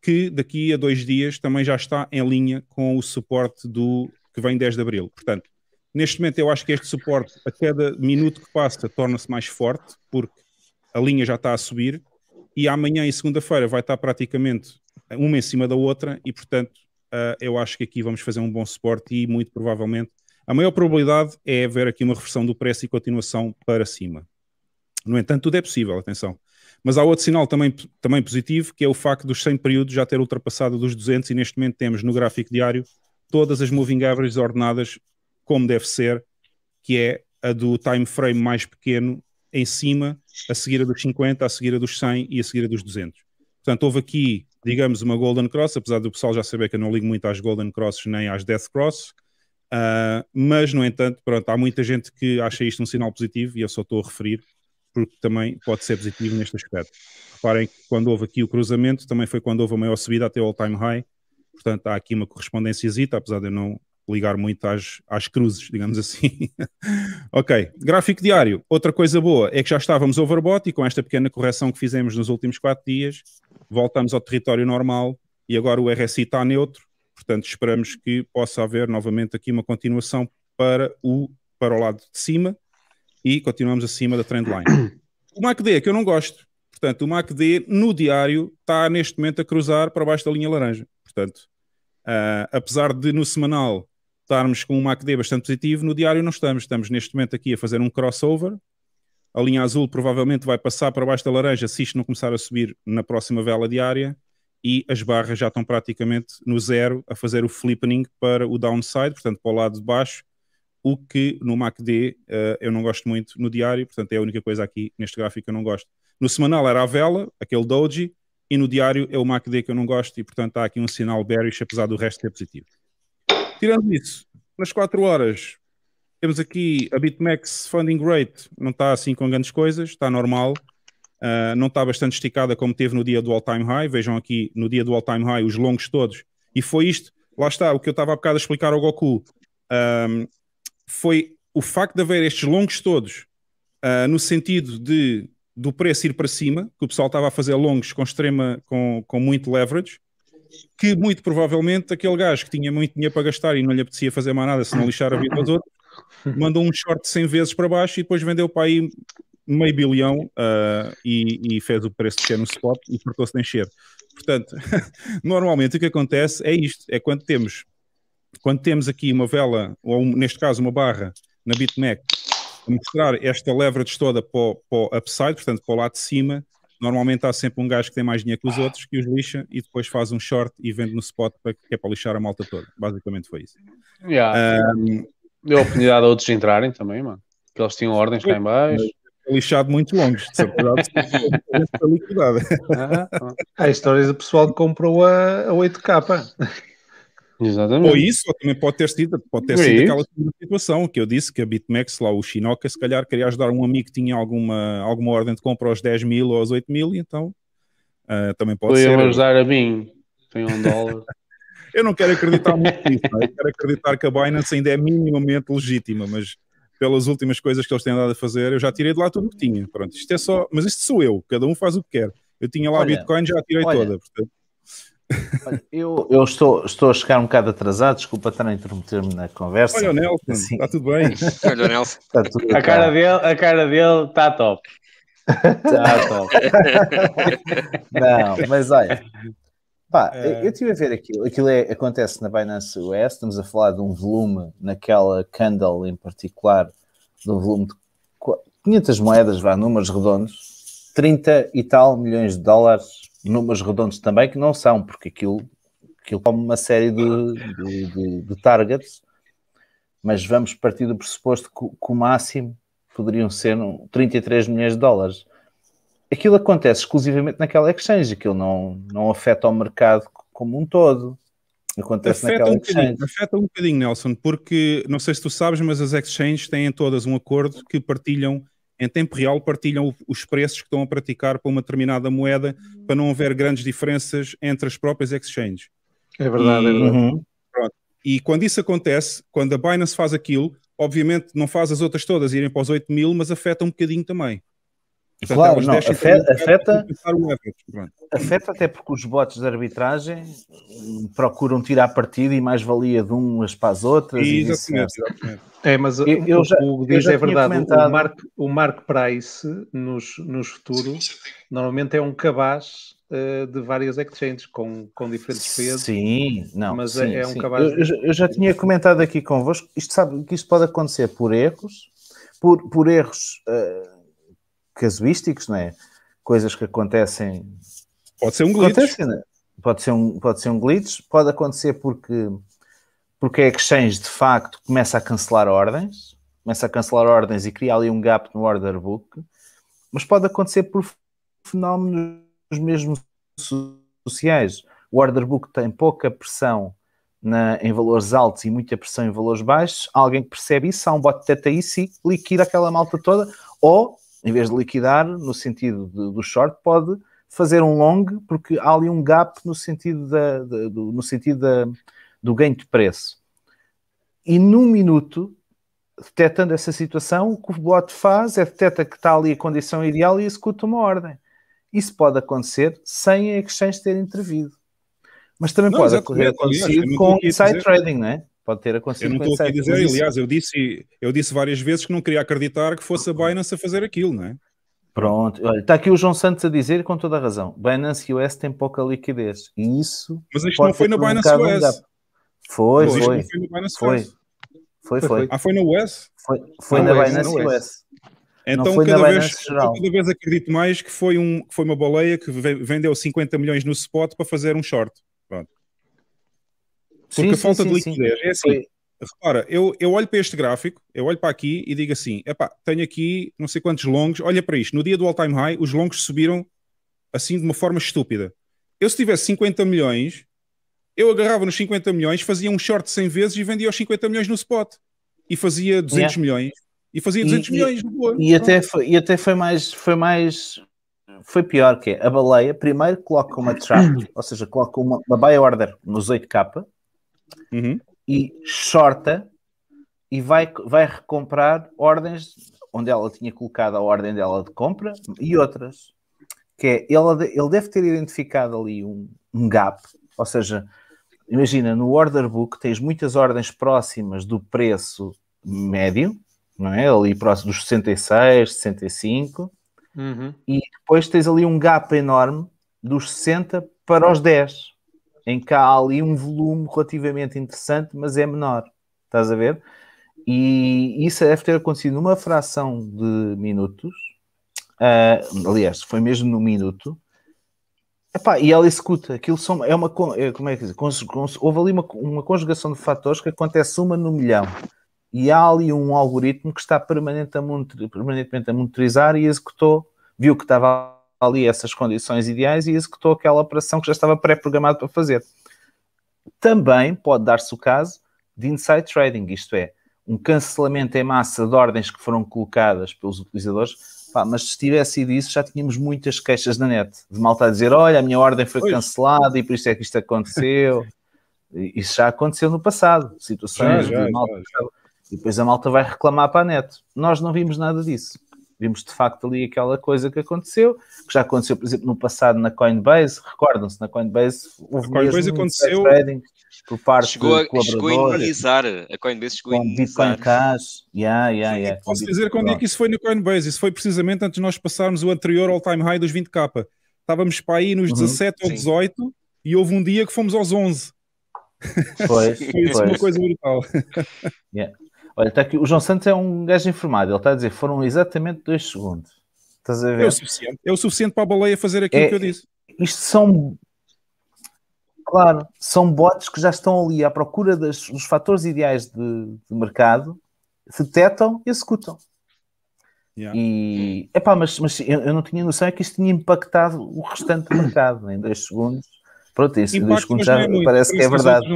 que daqui a dois dias também já está em linha com o suporte do que vem 10 de abril. Portanto, Neste momento, eu acho que este suporte, a cada minuto que passa, torna-se mais forte, porque a linha já está a subir, e amanhã e segunda-feira vai estar praticamente uma em cima da outra, e portanto, uh, eu acho que aqui vamos fazer um bom suporte e muito provavelmente a maior probabilidade é haver aqui uma reversão do preço e continuação para cima. No entanto, tudo é possível, atenção. Mas há outro sinal também, também positivo, que é o facto dos 100 períodos já ter ultrapassado dos 200 e neste momento temos no gráfico diário todas as moving averages ordenadas como deve ser, que é a do time frame mais pequeno em cima, a seguir a dos 50, a seguir a dos 100 e a seguir a dos 200. Portanto, houve aqui, digamos, uma Golden Cross, apesar do pessoal já saber que eu não ligo muito às Golden Crosses nem às Death Cross, uh, mas, no entanto, pronto, há muita gente que acha isto um sinal positivo e eu só estou a referir, porque também pode ser positivo neste aspecto. Reparem que quando houve aqui o cruzamento, também foi quando houve a maior subida até o all-time high, portanto há aqui uma correspondência, apesar de eu não ligar muito às, às cruzes, digamos assim. ok, gráfico diário. Outra coisa boa é que já estávamos overbought e com esta pequena correção que fizemos nos últimos quatro dias, voltamos ao território normal e agora o RSI está neutro, portanto esperamos que possa haver novamente aqui uma continuação para o, para o lado de cima e continuamos acima da trendline. O MACD, que eu não gosto, portanto o MACD no diário está neste momento a cruzar para baixo da linha laranja, portanto... Uh, apesar de no semanal estarmos com um MACD bastante positivo, no diário não estamos. Estamos neste momento aqui a fazer um crossover. A linha azul provavelmente vai passar para baixo da laranja se isto não começar a subir na próxima vela diária. E as barras já estão praticamente no zero a fazer o flippening para o downside, portanto, para o lado de baixo. O que no MACD uh, eh, eu não gosto muito no diário, portanto, é a única coisa aqui neste gráfico que eu não gosto. No semanal era a vela, aquele doji, e no diário é o MACD que eu não gosto, e portanto há aqui um sinal bearish, apesar do resto ser positivo. Tirando isso, nas 4 horas temos aqui a BitMEX Funding Rate, não está assim com grandes coisas, está normal. Uh, não está bastante esticada como teve no dia do all-time high. Vejam aqui no dia do all-time high os longos todos. E foi isto, lá está, o que eu estava há bocado a explicar ao Goku. Um, ah, foi o facto de haver estes longos todos, uh, no sentido de do preço ir para cima, que o pessoal estava a fazer longos com extrema, com, com muito leverage, que muito provavelmente aquele gajo que tinha muito dinheiro para gastar e não lhe apetecia fazer mais nada se não lixar a vida dos outros, mandou um short 100 vezes para baixo e depois vendeu para aí meio bilhão uh, e, e, fez o preço que é no spot e cortou-se de encher. Portanto, normalmente o que acontece é isto, é quando temos quando temos aqui uma vela, ou neste caso uma barra, na BitMEC, a mostrar esta leverage toda para o, para o upside, portanto para o lado de cima, Normalmente há sempre um gajo que tem mais dinheiro que os outros, que os lixa e depois faz um short e vende no spot para, que é para lixar a malta toda. Basicamente foi isso. Yeah. Um... Deu a oportunidade a outros entrarem também, mano. Que eles tinham ordens cá em baixo. Lixado muito longe, de história liquidada. Ah, ah. Há histórias do pessoal que comprou a, a 8K. Exatamente. Ou isso, ou também pode ter sido, pode ter sido aquela situação que eu disse que a BitMEX, lá o Shinoka, se calhar queria ajudar um amigo que tinha alguma, alguma ordem de compra aos 10 mil ou aos 8 mil, e então uh, também pode Podiam ser. ajudar a mim, tem um dólar. eu não quero acreditar muito nisso, é? eu quero acreditar que a Binance ainda é minimamente legítima, mas pelas últimas coisas que eles têm andado a fazer, eu já tirei de lá tudo o que tinha. Pronto, isto é só, mas isto sou eu, cada um faz o que quer. Eu tinha lá olha, Bitcoin, já tirei olha, toda. Portanto eu, eu estou, estou a chegar um bocado atrasado, desculpa estar a interromper-me na conversa. Olha o Nelson, assim. está tudo bem. Olha o Nelson. Está tudo a, cara dele, a cara dele está top. Está top. Não, mas olha, Pá, é. eu estive a ver aquilo. Aquilo é, acontece na Binance US. Estamos a falar de um volume naquela candle em particular, de um volume de 500 moedas, vá, números redondos, 30 e tal milhões de dólares números redondos também, que não são, porque aquilo, aquilo come uma série de, de, de, de targets, mas vamos partir do pressuposto que, que o máximo poderiam ser 33 milhões de dólares. Aquilo acontece exclusivamente naquela exchange, aquilo não, não afeta o mercado como um todo. Acontece afeta naquela um exchange. Afeta um bocadinho, Nelson, porque não sei se tu sabes, mas as exchanges têm todas um acordo que partilham em tempo real partilham os preços que estão a praticar para uma determinada moeda para não haver grandes diferenças entre as próprias exchanges. É verdade, e, é verdade. Uhum. E quando isso acontece, quando a Binance faz aquilo, obviamente não faz as outras todas irem para os 8 mil, mas afeta um bocadinho também claro, não, afeta, afeta, afeta, até porque os botes de arbitragem procuram tirar partido e mais valia de umas para as outras. E, e exatamente, isso, exatamente. É, mas eu, eu já, o que diz é verdade. Comentado. O Mark, o Mark Price nos, nos futuros normalmente é um cabaz uh, de várias exchanges com, com diferentes pesos. Sim, não. Mas sim, é, é, um sim. cabaz. Eu, eu já tinha comentado aqui convosco. Isto sabe que isto pode acontecer por erros, por, por erros. Uh, casuísticos, é? coisas que acontecem. Pode ser um glitch. Acontece, é? pode, ser um, pode ser um glitch, pode acontecer porque, porque a exchange de facto começa a cancelar ordens, começa a cancelar ordens e cria ali um gap no order book, mas pode acontecer por fenómenos mesmo sociais. O order book tem pouca pressão na, em valores altos e muita pressão em valores baixos, alguém que percebe isso, há um bot de teta e se liquida aquela malta toda, ou em vez de liquidar no sentido de, do short, pode fazer um long, porque há ali um gap no sentido, da, da do, no sentido da, do ganho de preço. E num minuto, detectando essa situação, o que o bot faz é detecta que está ali a condição ideal e executa uma ordem. Isso pode acontecer sem a exchange ter intervido. Mas também não, pode ocorrer é acontecido com side trading, não é? pode ter acontecido. Eu não estou a dizer, aliás, eu disse, eu disse várias vezes que não queria acreditar que fosse a Binance a fazer aquilo, não é? Pronto, olha, está aqui o João Santos a dizer com toda a razão: Binance US tem pouca liquidez e isso. Mas isto não foi na Binance US. Foi, foi, foi. foi. Foi, foi. Ah, foi na US? Foi, foi na, ah, na Binance US. US. Então, cada vez, então, cada vez acredito mais que foi, um, que foi uma baleia que vendeu 50 milhões no spot para fazer um short. Pronto. Porque sim, a falta sim, de liquidez é assim. Repara, eu, eu olho para este gráfico, eu olho para aqui e digo assim: epá, tenho aqui não sei quantos longos, olha para isto. No dia do all-time high, os longos subiram assim de uma forma estúpida. Eu, se tivesse 50 milhões, eu agarrava nos 50 milhões, fazia um short 100 vezes e vendia os 50 milhões no spot. E fazia 200 yeah. milhões. E fazia 200 e, milhões no boa. E até, foi, e até foi mais. Foi mais... Foi pior que é. a baleia primeiro coloca uma trap, ou seja, coloca uma, uma buy order nos 8K uhum. e shorta e vai, vai recomprar ordens onde ela tinha colocado a ordem dela de compra e outras. Que é, ele, ele deve ter identificado ali um, um gap, ou seja, imagina, no order book tens muitas ordens próximas do preço médio, não é? Ali próximo dos 66, 65, uhum. e depois tens ali um gap enorme dos 60 para os 10 em que há ali um volume relativamente interessante, mas é menor. Estás a ver? E isso deve ter acontecido numa fração de minutos. Uh, aliás, foi mesmo no minuto. Epá, e ela executa. Aquilo são, é uma. É, como é que diz? Houve ali uma, uma conjugação de fatores que acontece uma no milhão. E há ali um algoritmo que está permanente a permanentemente a monitorizar e executou, viu que estava ali essas condições ideais e executou aquela operação que já estava pré-programado para fazer. Também pode dar-se o caso de inside trading, isto é, um cancelamento em massa de ordens que foram colocadas pelos utilizadores. Pá, mas se tivesse sido isso, já tínhamos muitas queixas na net de malta a dizer: olha, a minha ordem foi pois. cancelada e por isso é que isto aconteceu. isso já aconteceu no passado, situações já, já, de malta. Já, e depois a malta vai reclamar para a net. Nós não vimos nada disso. Vimos de facto ali aquela coisa que aconteceu, que já aconteceu, por exemplo, no passado na Coinbase. Recordam-se, na Coinbase houve a Coinbase aconteceu trading por parte chegou a, chegou a indenizar. A Coinbase chegou a indenizar. Bitcoin Cash. Yeah, yeah, é yeah. Posso dizer quando é que isso foi no Coinbase? Isso foi precisamente antes de nós passarmos o anterior all-time high dos 20k. Estávamos para aí nos uhum, 17 ou 18 e houve um dia que fomos aos 11. Pois, foi, foi. uma coisa brutal. Yeah. Olha, está aqui. O João Santos é um gajo informado. Ele está a dizer: foram exatamente dois segundos. Estás a ver? É o suficiente, é o suficiente para a baleia fazer aquilo é, que eu disse. Isto são. Claro, são bots que já estão ali à procura das, dos fatores ideais de, de mercado, detectam e executam. Yeah. E, epá, mas, mas eu, eu, não tinha noção é que isto tinha impactado o restante do mercado em dois segundos. Pronto, isso dois segundos é já é muito, parece que é verdade.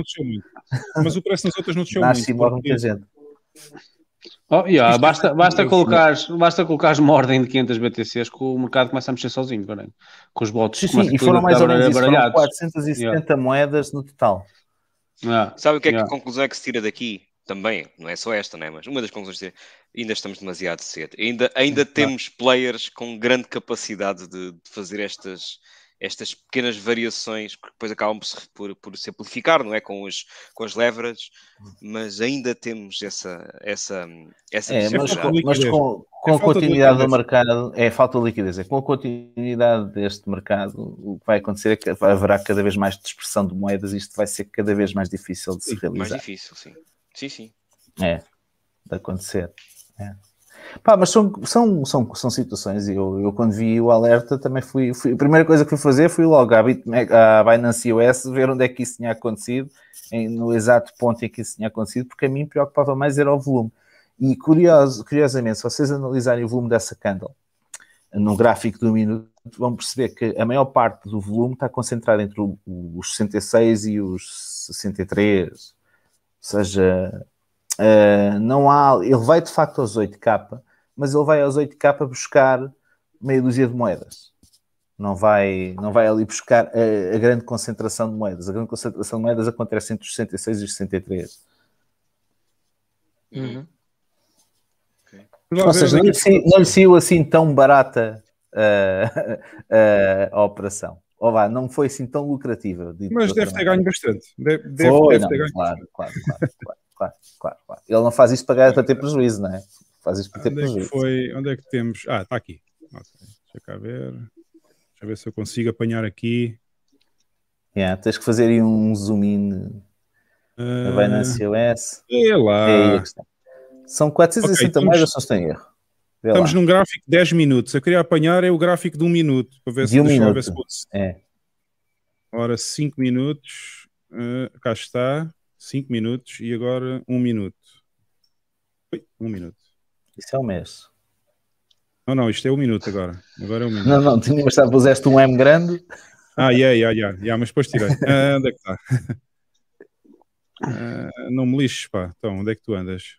Mas o preço nas outras não desceu muito. Nasce e morre muita gente. Oh, yeah, é basta, basta, colocar basta colocar uma ordem de 500 BTCs que o mercado começa a mexer sozinho, porém, com os bots. Sim, sim e foram mais ou menos isso, foram 470 yeah. moedas no total. Yeah. Sabe o que é yeah. que a conclusão é que se tira daqui? Também, não é só esta, né? mas uma das conclusões é que ainda estamos demasiado cedo. Ainda, ainda temos players com grande capacidade de, de fazer estas, estas pequenas variações que depois acabam por, por simplificar, não é? Com, os, com as levras, mas ainda temos essa. essa, essa é, mas, é mas com, com é a continuidade do mercado, é falta de liquidez. É, com a continuidade deste mercado, o que vai acontecer é que haverá cada vez mais dispersão de moedas e isto vai ser cada vez mais difícil de se realizar. Mais difícil, sim. Sim, sim. É, de acontecer. É. Pá, mas são, são, são, são situações, e eu, eu quando vi o alerta também fui, fui, A primeira coisa que fui fazer foi logo à, Bitmac, à Binance US ver onde é que isso tinha acontecido, em, no exato ponto em que isso tinha acontecido, porque a mim preocupava mais era o volume. E curioso, curiosamente, se vocês analisarem o volume dessa candle no gráfico do minuto, vão perceber que a maior parte do volume está concentrada entre o, o, os 66 e os 63, ou seja, Uh, não há, ele vai de facto aos 8K, mas ele vai aos 8K buscar meia dúzia de moedas. Não vai, não vai ali buscar a, a grande concentração de moedas. A grande concentração de moedas acontece entre os 66 e os 63. Uhum. uhum. Okay. Ou seja, não lhe, saiu, não lhe saiu assim tão barata uh, uh, a operação. Ou vá, não foi assim tão lucrativa. Mas deve ter ganho bastante. Deve, deve, foi, deve não, ter ganho claro, bastante. claro, claro, claro claro, claro, claro. Ele não faz isso para, ganhar, é para ter prejuízo, não é? Faz isso para ter onde é prejuízo. É foi, onde é que temos? Ah, está aqui. Nossa, deixa cá ver. Deixa ver se eu consigo apanhar aqui. Yeah, tens que fazer aí um zoom in uh, na Binance OS. É lá. É aí São 460 okay, mais ações, tem erro. Vê estamos lá. num gráfico de 10 minutos. Eu queria apanhar é o gráfico de 1 um minuto, para ver de 1 um minuto. Ver se... É. Ora, 5 minutos. Uh, cá está. 5 minutos e agora 1 um minuto. Ui, 1 um minuto. Isso é um mês. Não, não, isto é 1 um minuto agora. Agora é 1 um minuto. Não, não, tinha gostado, puseste um M grande. Ah, yeah, yeah, yeah, yeah mas depois tirei. Ah, onde é que está? Ah, não me lixes, pá. Então, onde é que tu andas?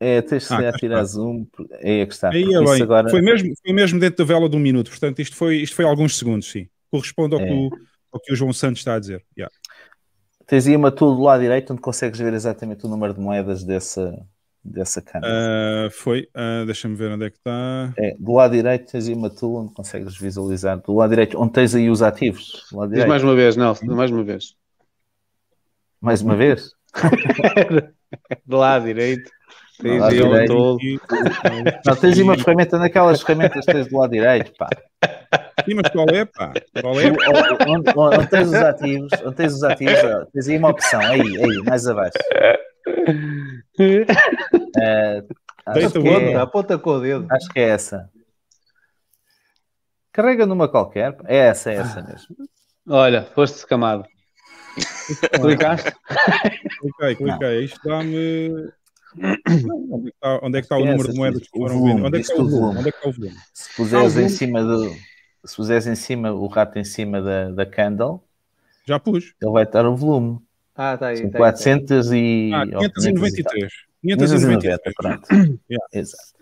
É, tens de ah, tirar tá, tá. zoom. É, é que está. Aí, é bem, agora... foi, mesmo, foi mesmo dentro da vela de um minuto, portanto, isto foi, isto foi alguns segundos, sim. Corresponde ao, é. que, o, ao que o João Santos está a dizer. Yeah. Tens aí uma tool do lado direito onde consegues ver exatamente o número de moedas dessa, dessa cana. Uh, foi, uh, deixa-me ver onde é que está. É, do lado direito tens aí uma tool onde consegues visualizar. Do lado direito, onde tens aí os ativos. direito. mais uma vez, Nelson, mais uma vez. Mais uma vez? do lado direito. Tens aí um tool. Não, tens aí uma ferramenta, naquelas ferramentas que tens do lado direito, pá. Sim, mas qual é, pá? Qual é? Onde, onde, onde tens os ativos, onde tens os ativos, tens aí uma opção, aí, aí, mais abaixo. Uh, acho que é, aponta com o dedo. Acho que é essa. Carrega numa qualquer. É essa, é essa mesmo. Olha, foste camado. Clicaste? Cliquei, cliquei. Isto dá-me. Onde é que está, onde é que está o número de moedas que foram vendidas? É onde é que está o volume? Se puseres em cima do se puseres em cima o rato em cima da, da candle, já pus. Ele vai estar o volume. Ah, está aí. São tá 400 aí, tá e. Ah, 593. 593. pronto. yeah. Exato.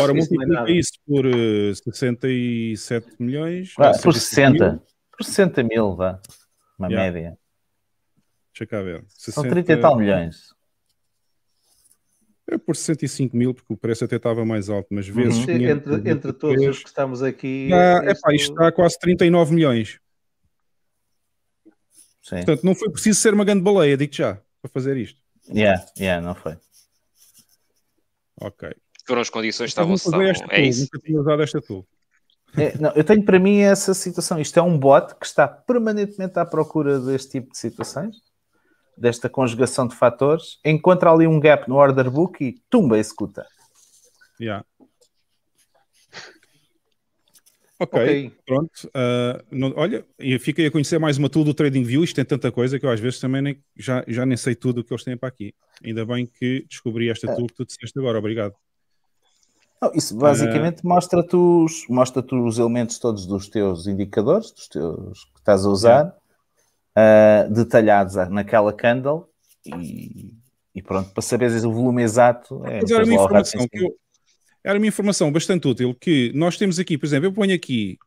Ora, multiplica isso é por 67 eh, milhões. Ah, por 60. Mil. Por 60 mil, vá. Uma yeah. média. Deixa cá ver. 60... São 30 e tal milhões. É por 65 mil, porque o preço até estava mais alto, mas vezes. Uhum. Entre, entre todos os que estamos aqui. Está, este... epá, isto está a quase 39 milhões. Sim. Portanto, não foi preciso ser uma grande baleia, digo já, para fazer isto. Yeah, yeah, não foi. Ok. Foram as condições que então, estavam usadas. É tool, isso. Nunca tinha usado esta tool. É, não, eu tenho para mim essa situação. Isto é um bot que está permanentemente à procura deste tipo de situações desta conjugação de fatores, encontra ali um gap no order book e tumba executa. Yeah. Ok, pronto. Uh, olha, eu fiquei a conhecer mais uma tool do TradingView. Isto tem tanta coisa que eu às vezes também nem, já, já nem sei tudo o que eles têm para aqui. Ainda bem que descobri esta é. tool que tu disseste agora. Obrigado. Não, isso basicamente uh, mostra-te os, mostra os elementos todos dos teus indicadores, dos teus que estás a usar, yeah uh, ah, detalhados naquela candle e, e, pronto, para saberes o volume exato. É, era, uma informação que eu, era uma informação bastante útil que nós temos aqui, por exemplo, eu ponho aqui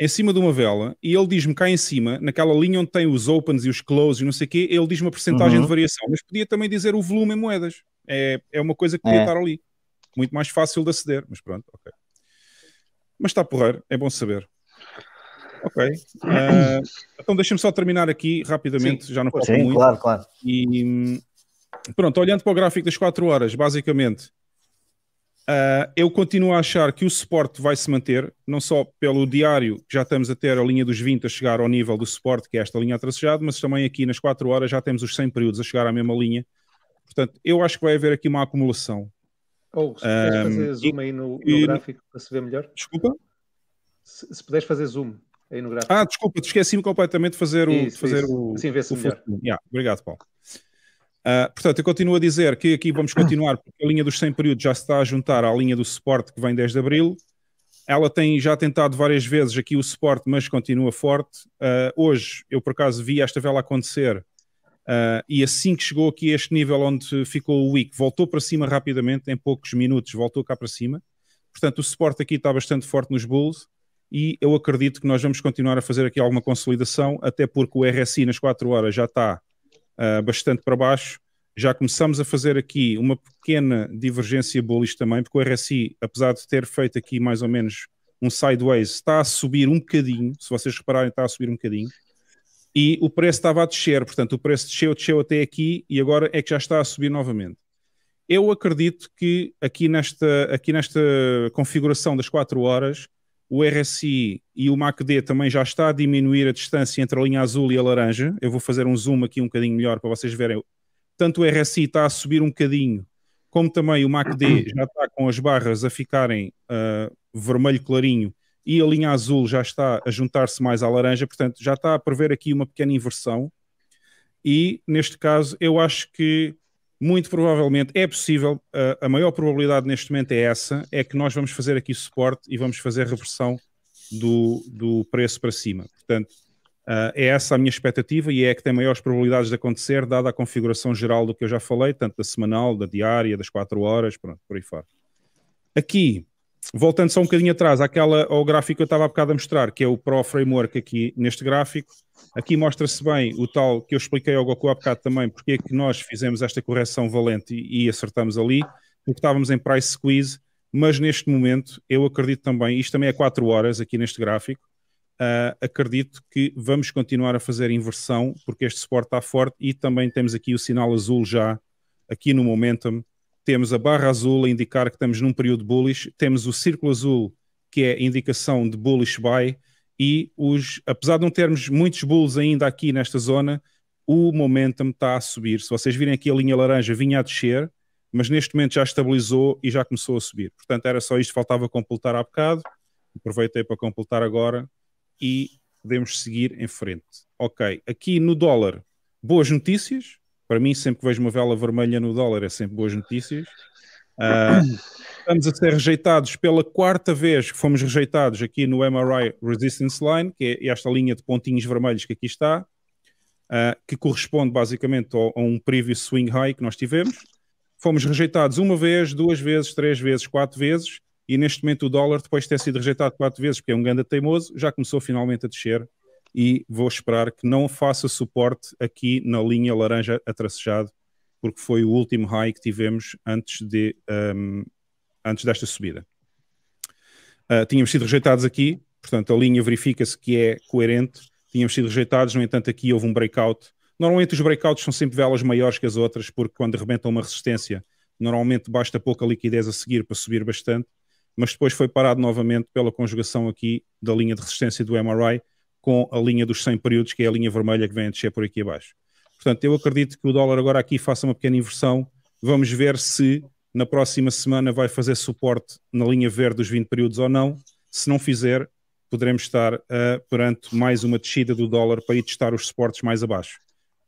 em cima de uma vela e ele diz-me cá em cima, naquela linha onde tem os opens e os closes e não sei o quê, ele diz-me a porcentagem uhum. de variação, mas podia também dizer o volume em moedas. É, é uma coisa que podia é. estar ali. Muito mais fácil de aceder, mas pronto, ok. Mas está porreiro, é bom saber. Ok. Uh, então deixa-me só terminar aqui rapidamente, sim, já não posso sim, claro, claro. E pronto, olhando para o gráfico das 4 horas, basicamente, uh, eu continuo a achar que o suporte vai se manter, não só pelo diário, que já estamos a ter a linha dos 20 a chegar ao nível do suporte, que é esta linha tracejada, mas também aqui nas 4 horas já temos os 100 períodos a chegar à mesma linha. Portanto, eu acho que vai haver aqui uma acumulação. Ou oh, se puderes um, ah, fazer zoom e, aí no, no e, gráfico para se ver melhor. Desculpa? Se, se puderes fazer zoom aí no gráfico. Ah, desculpa, te esqueci-me completamente de fazer o. Isso, de fazer isso. o assim vê-se melhor. Yeah, obrigado, Paulo. Uh, portanto, eu continuo a dizer que aqui vamos continuar, porque a linha dos 100 períodos já se está a juntar à linha do suporte que vem desde abril. Ela tem já tentado várias vezes aqui o suporte, mas continua forte. Uh, hoje, eu por acaso vi esta vela acontecer uh, e assim que chegou aqui a este nível onde ficou o wick, voltou para cima rapidamente, em poucos minutos voltou cá para cima. Portanto, o suporte aqui está bastante forte nos bulls e eu acredito que nós vamos continuar a fazer aqui alguma consolidação, até porque o RSI nas 4 horas já está uh, bastante para baixo. Já começamos a fazer aqui uma pequena divergência bullish também, porque o RSI, apesar de ter feito aqui mais ou menos um sideways, está a subir um bocadinho. Se vocês repararem, está a subir um bocadinho. E o preço estava a descer, portanto, o preço desceu, desceu até aqui e agora é que já está a subir novamente. Eu acredito que aqui nesta, aqui nesta configuração das 4 horas, o RSI e o MACD também já está a diminuir a distância entre a linha azul e a laranja. Eu vou fazer um zoom aqui um bocadinho melhor para vocês verem. Tanto o RSI está a subir um bocadinho, como também o MACD já está com as barras a ficarem uh, vermelho clarinho e a linha azul já está a juntar-se mais à laranja, portanto já está a prever aqui uma pequena inversão. E neste caso, eu acho que muito provavelmente é possível, a, eh, a maior probabilidade neste momento é essa, é que nós vamos fazer aqui suporte e vamos fazer reversão do, do preço para cima. Portanto, uh, é essa a minha expectativa e é que tem maiores probabilidades de acontecer, dada a configuração geral do que eu já falei, tanto da semanal, da diária, das 4 horas, pronto, por aí fora. Aqui, voltando só um bocadinho atrás àquela, ao gráfico que eu estava a bocado a mostrar, que é o Pro Framework aqui neste gráfico, aqui mostra-se bem o tal que eu expliquei ao Goku há bocado também, porque é que nós fizemos esta correção valente e, e acertamos ali, porque estávamos em price squeeze, mas neste momento eu acredito também, isto também é 4 horas aqui neste gráfico, uh, acredito que vamos continuar a fazer inversão, porque este suporte está forte e também temos aqui o sinal azul já, aqui no momentum, temos a barra azul a indicar que estamos num período bullish, temos o círculo azul que é indicação de bullish buy e os, apesar de não termos muitos bulls ainda aqui nesta zona, o momentum está a subir. Se vocês virem aqui a linha laranja vinha a descer, mas neste momento já estabilizou e já começou a subir. Portanto, era só isto, faltava completar há bocado. Aproveitei para completar agora e podemos seguir em frente. Ok, aqui no dólar, boas notícias. Para mim, sempre que vejo uma vela vermelha no dólar, é sempre boas notícias. Uh, estamos a ser rejeitados pela quarta vez que fomos rejeitados aqui no MRI Resistance Line, que é esta linha de pontinhos vermelhos que aqui está, uh, que corresponde basicamente ao, a um previous swing high que nós tivemos. Fomos rejeitados uma vez, duas vezes, três vezes, quatro vezes, e neste momento o dólar, depois de ter sido rejeitado quatro vezes, porque é um ganda teimoso, já começou finalmente a descer e vou esperar que não faça suporte aqui na linha laranja a tracejado, porque foi o último high que tivemos antes, de, um, antes desta subida. Uh, tínhamos sido rejeitados aqui, portanto a linha verifica-se que é coerente, tínhamos sido rejeitados, no entanto aqui houve um breakout. Normalmente os breakouts são sempre velas maiores que as outras, porque quando arrebentam uma resistência, normalmente basta pouca liquidez a seguir para subir bastante, mas depois foi parado novamente pela conjugação aqui da linha de resistência do MRI, com a linha dos 100 períodos, que é a linha vermelha que vem a descer por aqui abaixo. Portanto, eu acredito que o dólar agora aqui faça uma pequena inversão. Vamos ver se na próxima semana vai fazer suporte na linha verde dos 20 períodos ou não. Se não fizer, poderemos estar uh, perante mais uma descida do dólar para ir testar os suportes mais abaixo.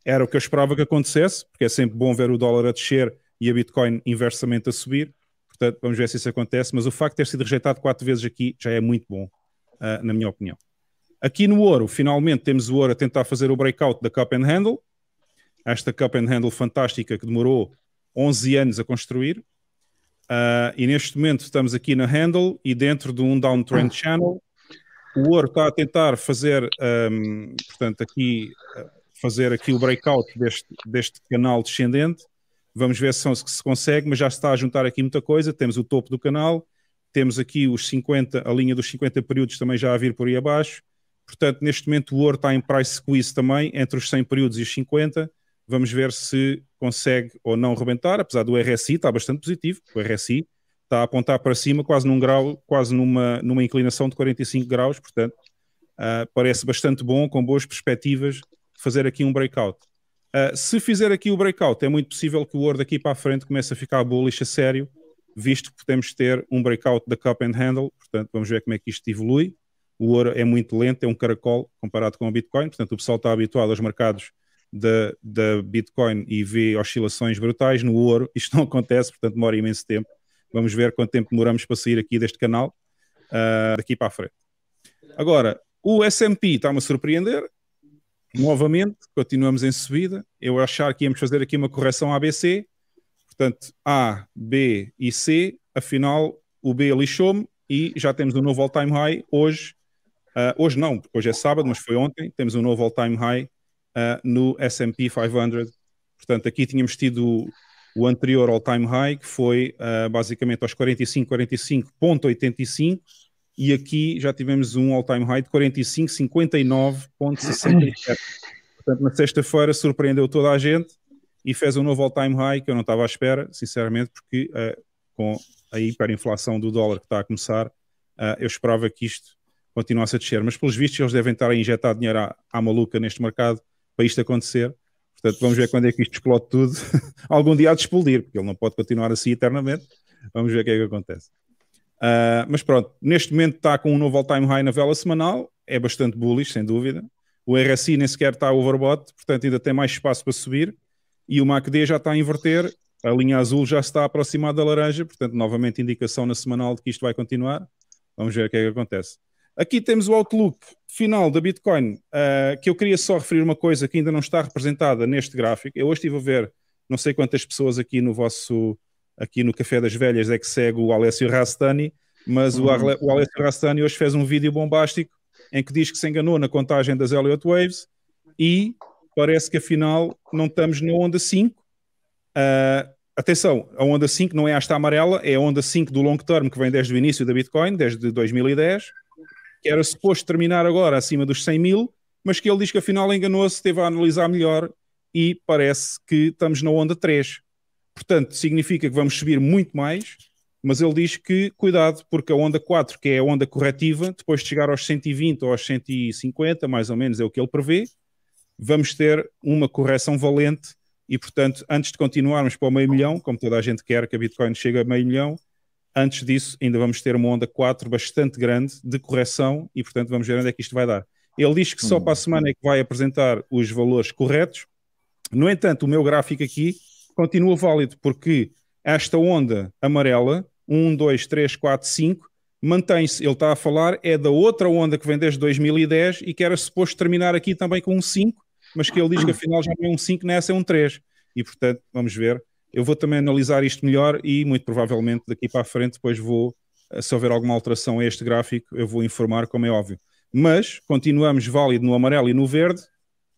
Era o que eu esperava que acontecesse, porque é sempre bom ver o dólar a descer e a Bitcoin inversamente a subir. Portanto, vamos ver se isso acontece. Mas o facto de ter sido rejeitado quatro vezes aqui já é muito bom, uh, na minha opinião. Aqui no ouro, finalmente temos o ouro a tentar fazer o breakout da Cup and Handle. Esta Cup and Handle fantástica que demorou 11 anos a construir. Uh, e neste momento estamos aqui na Handle e dentro de um downtrend channel. O ouro está a tentar fazer, um, portanto, aqui ah, fazer aqui o breakout deste, deste canal descendente. Vamos ver se, se consegue, mas já se está a juntar aqui muita coisa. Temos o topo do canal, temos aqui os 50, a linha dos 50 períodos também já a vir por aí abaixo. Portanto, neste momento o ouro está em price squeeze também, entre os 100 períodos e os 50. Vamos ver se consegue ou não rebentar, apesar do RSI está bastante positivo, o RSI está a apontar para cima quase num grau, quase numa, numa inclinação de 45 graus, portanto, uh, parece bastante bom, com boas perspectivas, fazer aqui um breakout. Uh, se fizer aqui o breakout, é muito possível que o ouro daqui para a frente comece a ficar bullish a sério, visto que podemos ter um breakout da cup and handle, portanto, vamos ver como é que isto evolui o ouro é muito lento, é um caracol comparado com o Bitcoin, portanto o pessoal está habituado aos mercados da, da Bitcoin e vê oscilações brutais no ouro, isto não acontece, portanto demora imenso tempo. Vamos ver quanto tempo demoramos para sair aqui deste canal, uh, daqui para a frente. Agora, o S&P está-me a surpreender, novamente, continuamos em subida. Eu achar que íamos fazer aqui uma correção ABC, portanto, A, B e C, afinal, o B lixou-me e já temos um novo all-time high hoje Uh, hoje não, porque hoje é sábado, mas foi ontem. Temos um novo all-time high uh, no S&P 500. Portanto, aqui tínhamos tido o anterior all-time high, que foi uh, basicamente aos 45, 45.85, e aqui já tivemos um all-time high de 45, 59.67. Portanto, na sexta-feira surpreendeu toda a gente e fez um novo all-time high que eu não estava à espera, sinceramente, porque uh, com a hiperinflação do dólar que está a começar, uh, eu esperava que isto continuasse a descer. Mas pelos vistos eles devem estar a injetar dinheiro à, à maluca neste mercado para isto acontecer. Portanto, vamos ver quando é que isto explode tudo. Algum dia há de explodir, porque ele não pode continuar assim eternamente. Vamos ver o que é que acontece. Uh, mas pronto, neste momento está com um novo all-time high na vela semanal. É bastante bullish, sem dúvida. O RSI nem sequer está overbought, portanto ainda tem mais espaço para subir. E o MACD já está a inverter. A linha azul já está aproximada da laranja, portanto, novamente indicação na semanal de que isto vai continuar. Vamos ver o que é que acontece. Aqui temos o outlook final da Bitcoin, uh, que eu queria só referir uma coisa que ainda não está representada neste gráfico. Eu hoje estive a ver não sei quantas pessoas aqui no vosso, aqui no Café das Velhas é que segue o Alessio Rastani, mas uhum. o, Arle, o Alessio Rastani hoje fez um vídeo bombástico em que diz que se enganou na contagem das Elliott Waves e parece que afinal não estamos na onda 5. Uh, eh, atenção, a onda 5 não é esta amarela, é a onda 5 do long term que vem desde o início da Bitcoin, desde 2010 que era suposto terminar agora acima dos 100 mil, mas que ele diz que afinal enganou-se, esteve a analisar melhor e parece que estamos na onda 3. Portanto, significa que vamos subir muito mais, mas ele diz que cuidado, porque a onda 4, que é a onda corretiva, depois de chegar aos 120 ou aos 150, mais ou menos é o que ele prevê, vamos ter uma correção valente e, portanto, antes de continuarmos para o meio milhão, como toda a gente quer que a Bitcoin chegue a meio milhão, Antes disso, ainda vamos ter uma onda 4 bastante grande de correção e, portanto, vamos ver onde é que isto vai dar. Ele diz que só hum, para a semana é que vai apresentar os valores corretos. No entanto, o meu gráfico aqui continua válido porque esta onda amarela, 1, 2, 3, 4, 5, mantém-se. Ele está a falar é da outra onda que vem desde 2010 e que era suposto terminar aqui também com um 5, mas que ele diz que afinal já não é um 5, nessa é um 3. E portanto, vamos ver eu vou também analisar isto melhor e muito provavelmente daqui para a frente depois vou, eh, se houver alguma alteração a este gráfico, eu vou informar, como é óbvio. Mas continuamos válido no amarelo e no verde,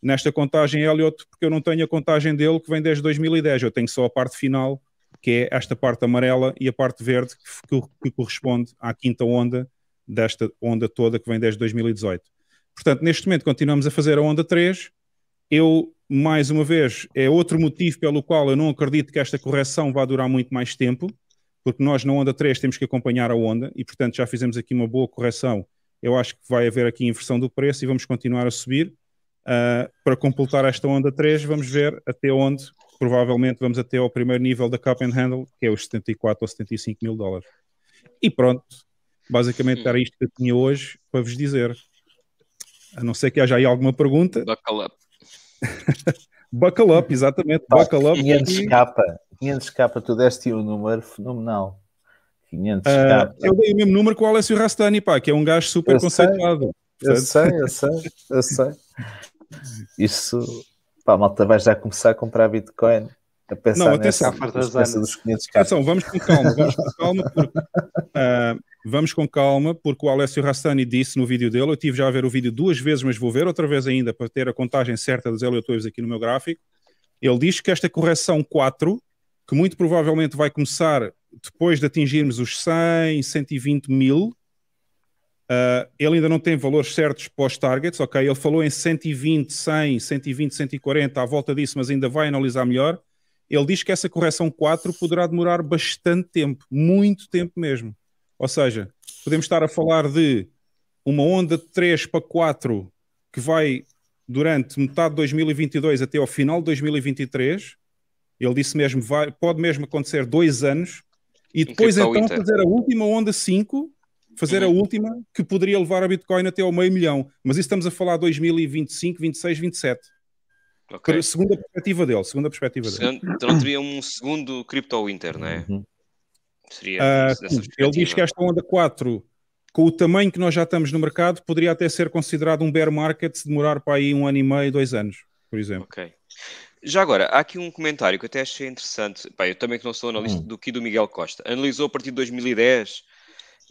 nesta contagem Elliot, porque eu não tenho a contagem dele que vem desde 2010, eu tenho só a parte final, que é esta parte amarela e a parte verde que, que, que corresponde à quinta onda, desta onda toda que vem desde 2018. Portanto, neste momento continuamos a fazer a onda 3, eu mais uma vez, é outro motivo pelo qual eu não acredito que esta correção vá durar muito mais tempo, porque nós na onda 3 temos que acompanhar a onda e, portanto, já fizemos aqui uma boa correção. Eu acho que vai haver aqui inversão do preço e vamos continuar a subir. Uh, para completar esta onda 3, vamos ver até onde, provavelmente, vamos até ao primeiro nível da Cup and Handle, que é os 74 ou 75 mil dólares. E pronto, basicamente era isto que eu tinha hoje para vos dizer. A não ser que haja aí alguma pergunta. Buckle up. Buckle up, exatamente. Pá, Buckle up. 500k, e... 500 capa. tu deste um número fenomenal. 500k. Uh, ah, eu dei o mesmo número com o Alessio Rastani, pá, que é um gajo super eu conceituado. Sei, eu sei, eu sei, eu sei. Isso, pá, malta, vais já começar a comprar Bitcoin a pensar não, atenção, nessa, nessa dos 500 carros. Atenção, vamos com calma, vamos com calma, porque, uh, vamos com calma, porque o Alessio Rastani disse no vídeo dele, eu tive já a ver o vídeo duas vezes, mas vou ver outra vez ainda para ter a contagem certa dos eleitores aqui no meu gráfico. Ele diz que esta correção 4, que muito provavelmente vai começar depois de atingirmos os 100, 120 mil, Uh, ele ainda não tem valores certos pós targets, ok? Ele falou em 120, 100, 120, 140, à volta disso, mas ainda vai analisar melhor ele diz que essa correção 4 poderá demorar bastante tempo, muito tempo mesmo. Ou seja, podemos estar a falar de uma onda de 3 para 4 que vai durante metade de 2022 até ao final de 2023. Ele disse mesmo, vai, pode mesmo acontecer dois anos. E depois então Inter. fazer a última onda 5, fazer uhum. a última que poderia levar a Bitcoin até ao meio milhão. Mas isso estamos a falar 2025, 26, 27. Okay. Segundo a perspectiva dele. Segundo a perspectiva dele. Então teria um segundo Crypto Winter, não é? Uhum. Seria ah, ele diz que esta onda 4, com o tamanho que nós já estamos no mercado, poderia até ser considerado um bear market se demorar para aí um ano e meio, dois anos, por exemplo. Ok. Já agora, há aqui um comentário que eu até achei interessante. eu também que não sou analista hum. do que do Miguel Costa. Analisou a partir de 2010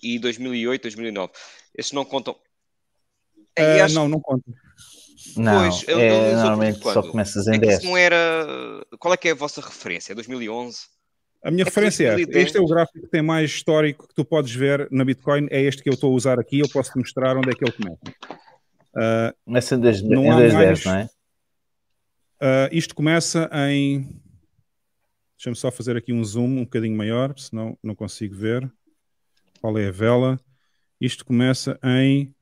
e 2008, 2009. Esses não contam. Uh, acho... Não, não contam. Não, pois, eu, é, eu normalmente só começas em é 10. não era... Qual é que é a vossa referência? 2011? É a minha é referência é, este é o gráfico que tem mais histórico que tu podes ver na Bitcoin, é este que eu estou a usar aqui, eu posso te mostrar onde é que ele começa. Uh, começa em 2010, mais... não é? Uh, isto começa em... Deixa-me só fazer aqui um zoom um bocadinho maior, senão não consigo ver qual é a vela. Isto começa em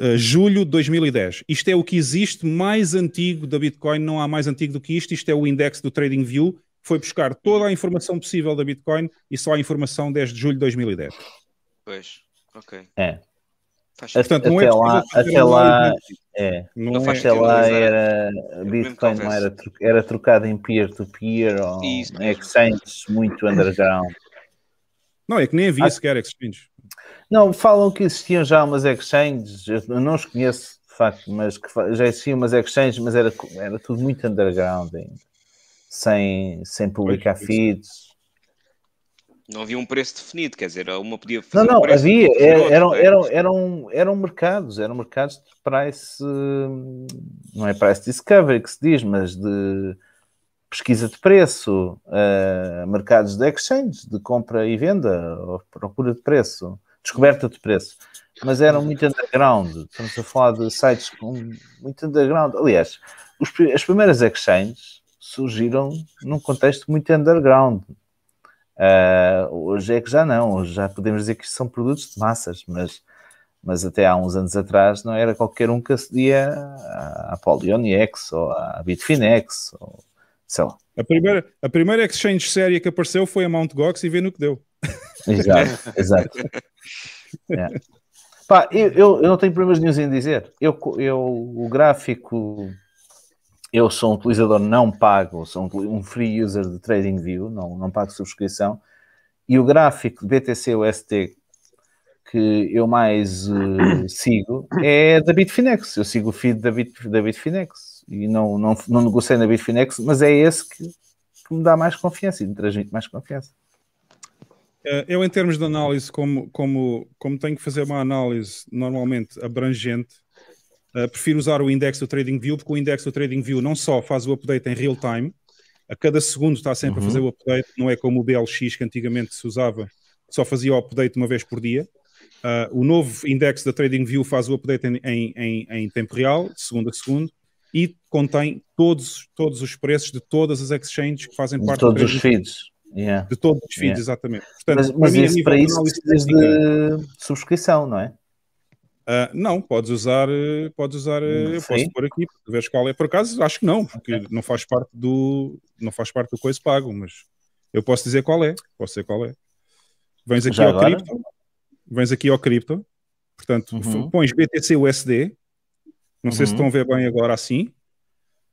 eh, julho de 2010. Isto é o que existe mais antigo da Bitcoin, não há mais antigo do que isto. Isto é o index do TradingView, que foi buscar toda a informação possível da Bitcoin e só a informação desde julho de 2010. Pois, ok. É. Portanto, até não é lá, até lá, é. Não não é até lá era é Bitcoin não era, era trocado em peer-to-peer -peer, ou exchange exchanges muito underground. Não, é que nem havia ah. sequer exchanges. Não, falam que existiam já umas exchanges, eu não os conheço de facto, mas que já existiam umas exchanges, mas era, era tudo muito underground ainda, sem, sem publicar pois, feeds. Não havia um preço definido, quer dizer, uma podia fazer. Não, não, um havia, eram, é? eram, eram, eram mercados, eram mercados de price, hum, não é price discovery que se diz, mas de pesquisa de preço, uh, mercados de exchange, de compra e venda, ou procura de preço descoberta de preço. Mas eram muito underground. Estamos a falar de sites com muito underground. Aliás, os, as primeiras exchanges surgiram num contexto muito underground. Uh, hoje é que já não, hoje já podemos dizer que são produtos de massas, mas, mas até há uns anos atrás não era qualquer um que acedia à Polyoniex ou à Bitfinex, ou, sei lá. A primeira, a primeira exchange séria que apareceu foi a Mt. Gox e vê no que deu. Exato, exato. É. Pá, eu, eu, eu, não tenho problemas nenhum em dizer. Eu, eu, o gráfico, eu sou um utilizador não pago, sou um, free user de TradingView, não, não pago subscrição. E o gráfico BTC UST que eu mais uh, sigo é da Bitfinex. Eu sigo o feed da, Bit, da Bitfinex e não, não, não negociei na Bitfinex, mas é esse que, que me dá mais confiança e me transmite mais confiança. Eh, eu, em termos de análise, como, como, como tenho que fazer uma análise normalmente abrangente, eh, prefiro usar o index do TradingView, porque o index do TradingView não só faz o update em real time, a cada segundo está sempre uhum. a fazer o update, não é como o BLX que antigamente se usava, só fazia o update uma vez por dia. Uh, o novo index da TradingView faz o update em, em, em, tempo real, segundo a segundo, e contém todos, todos os preços de todas as exchanges que fazem de parte todos do os feeds. Yeah. De todos os feeds, yeah. exatamente. Portanto, mas para, mas isso, para isso precisas de subscrição, não é? Uh, não, podes usar, eh, podes usar, Sim. Eh, eu posso pôr aqui, para vês qual é. Por acaso, acho que não, porque okay. não faz parte do, não faz parte do coisa pago, mas eu posso dizer qual é, posso dizer qual é. Vens aqui Já ao agora? cripto, vens aqui ao cripto, portanto, uhum. pões BTC USD, não uhum. sei se uhum. estão a ver bem agora assim.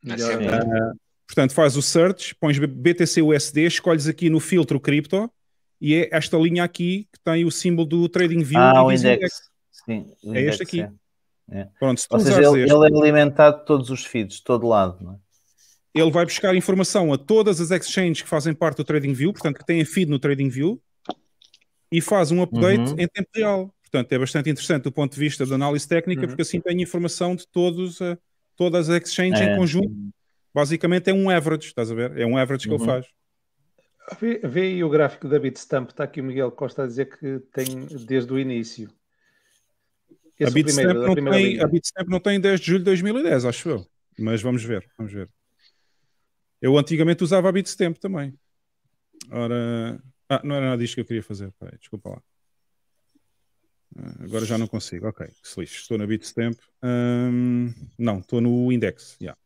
Assim, Portanto, faz o search, pões BTC USD, escolhes aqui no filtro cripto e é esta linha aqui que tem o símbolo do TradingView. Ah, o index. index. Sim, o é este aqui. É. É. Pronto, se tu Ou seja, ele, este, ele é alimentado de todos os feeds, de todo lado, não é? Ele vai buscar informação a todas as exchanges que fazem parte do TradingView, portanto, que têm feed no TradingView, e faz um update uhum. em tempo real. Portanto, é bastante interessante do ponto de vista da análise técnica, uhum. porque assim tem informação de todos, eh, todas as exchanges é. em conjunto basicamente é um average, estás a ver? É um average uhum. que ele uhum. faz. Vê, vê, aí o gráfico da Bitstamp, está aqui o Miguel Costa a dizer que tem desde o início. a é Bitstamp, primeiro, não tem, a Bitstamp não tem 10 de julho de 2010, acho eu. Mas vamos ver, vamos ver. Eu antigamente usava a Bitstamp também. Ora. Ah, não era nada disto que eu queria fazer. Peraí, desculpa lá. Ah, agora já não consigo. Ok, que se Estou na Bitstamp. Hum, não, estou no Index. Yeah.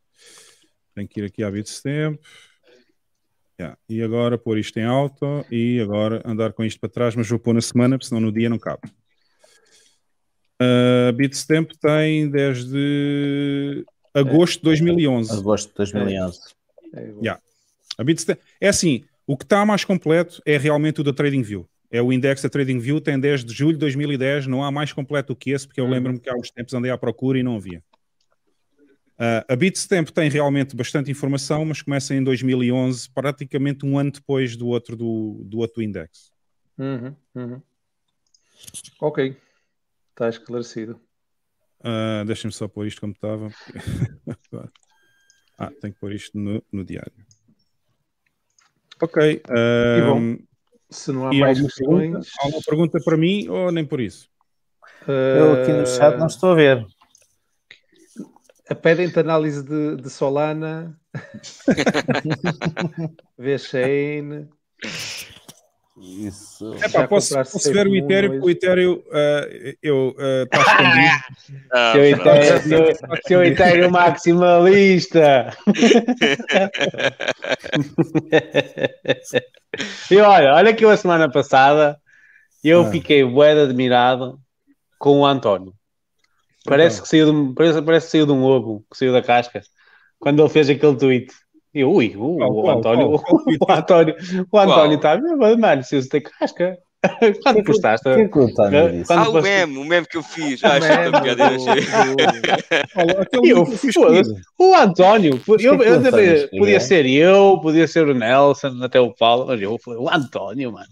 Tenho que ir aqui à Bitstamp. Yeah. E agora pôr isto em alto e agora andar com isto para trás, mas vou pôr na semana, porque senão no dia não cabe. A uh, Bitstamp tem desde agosto de 2011. Agosto de 2011. É, é yeah. a Bitstamp, é assim, o que está mais completo é realmente o da TradingView. É o index da TradingView, tem desde julho de 2010, não há mais completo do que esse, porque eu hum. lembro-me que há uns tempos andei à procura e não havia. Uh, a Bitstamp tem realmente bastante informação, mas começa em 2011, praticamente um ano depois do outro do, do outro index. Uhum, uhum. Ok, está esclarecido. Uh, ah, Deixem-me só pôr isto como estava. ah, tenho que pôr isto no, no diário. Ok. Uh, bom, se não há mais questões. Pergunta, alguma pergunta para mim ou nem por isso? Uh... Eu aqui no chat não estou a ver pedem-te análise de, de Solana, vê Shane. Isso. É, pá, posso, posso ver o Ethereum, o Ethereum uh, eu está eh, uh, ah, escondido. É. Ah, seu, Ethereum, seu Ethereum maximalista. e olha, olha que eu a semana passada eu ah. fiquei bué admirado com o António. Parece então. que, saiu de, parece, parece que saiu de um ovo, que saiu da casca, quando ele fez aquele tweet. E ui, uh, o, António, o, António, o António está mesmo, mano, saiu-se da casca. Quando postaste. quando ah, o meme, o meme que eu fiz. Ah, é achei que piada eu fiz. O António, é eu, eu podia ser eu, podia ser o Nelson, até o Paulo, mas eu falei, o António, mano.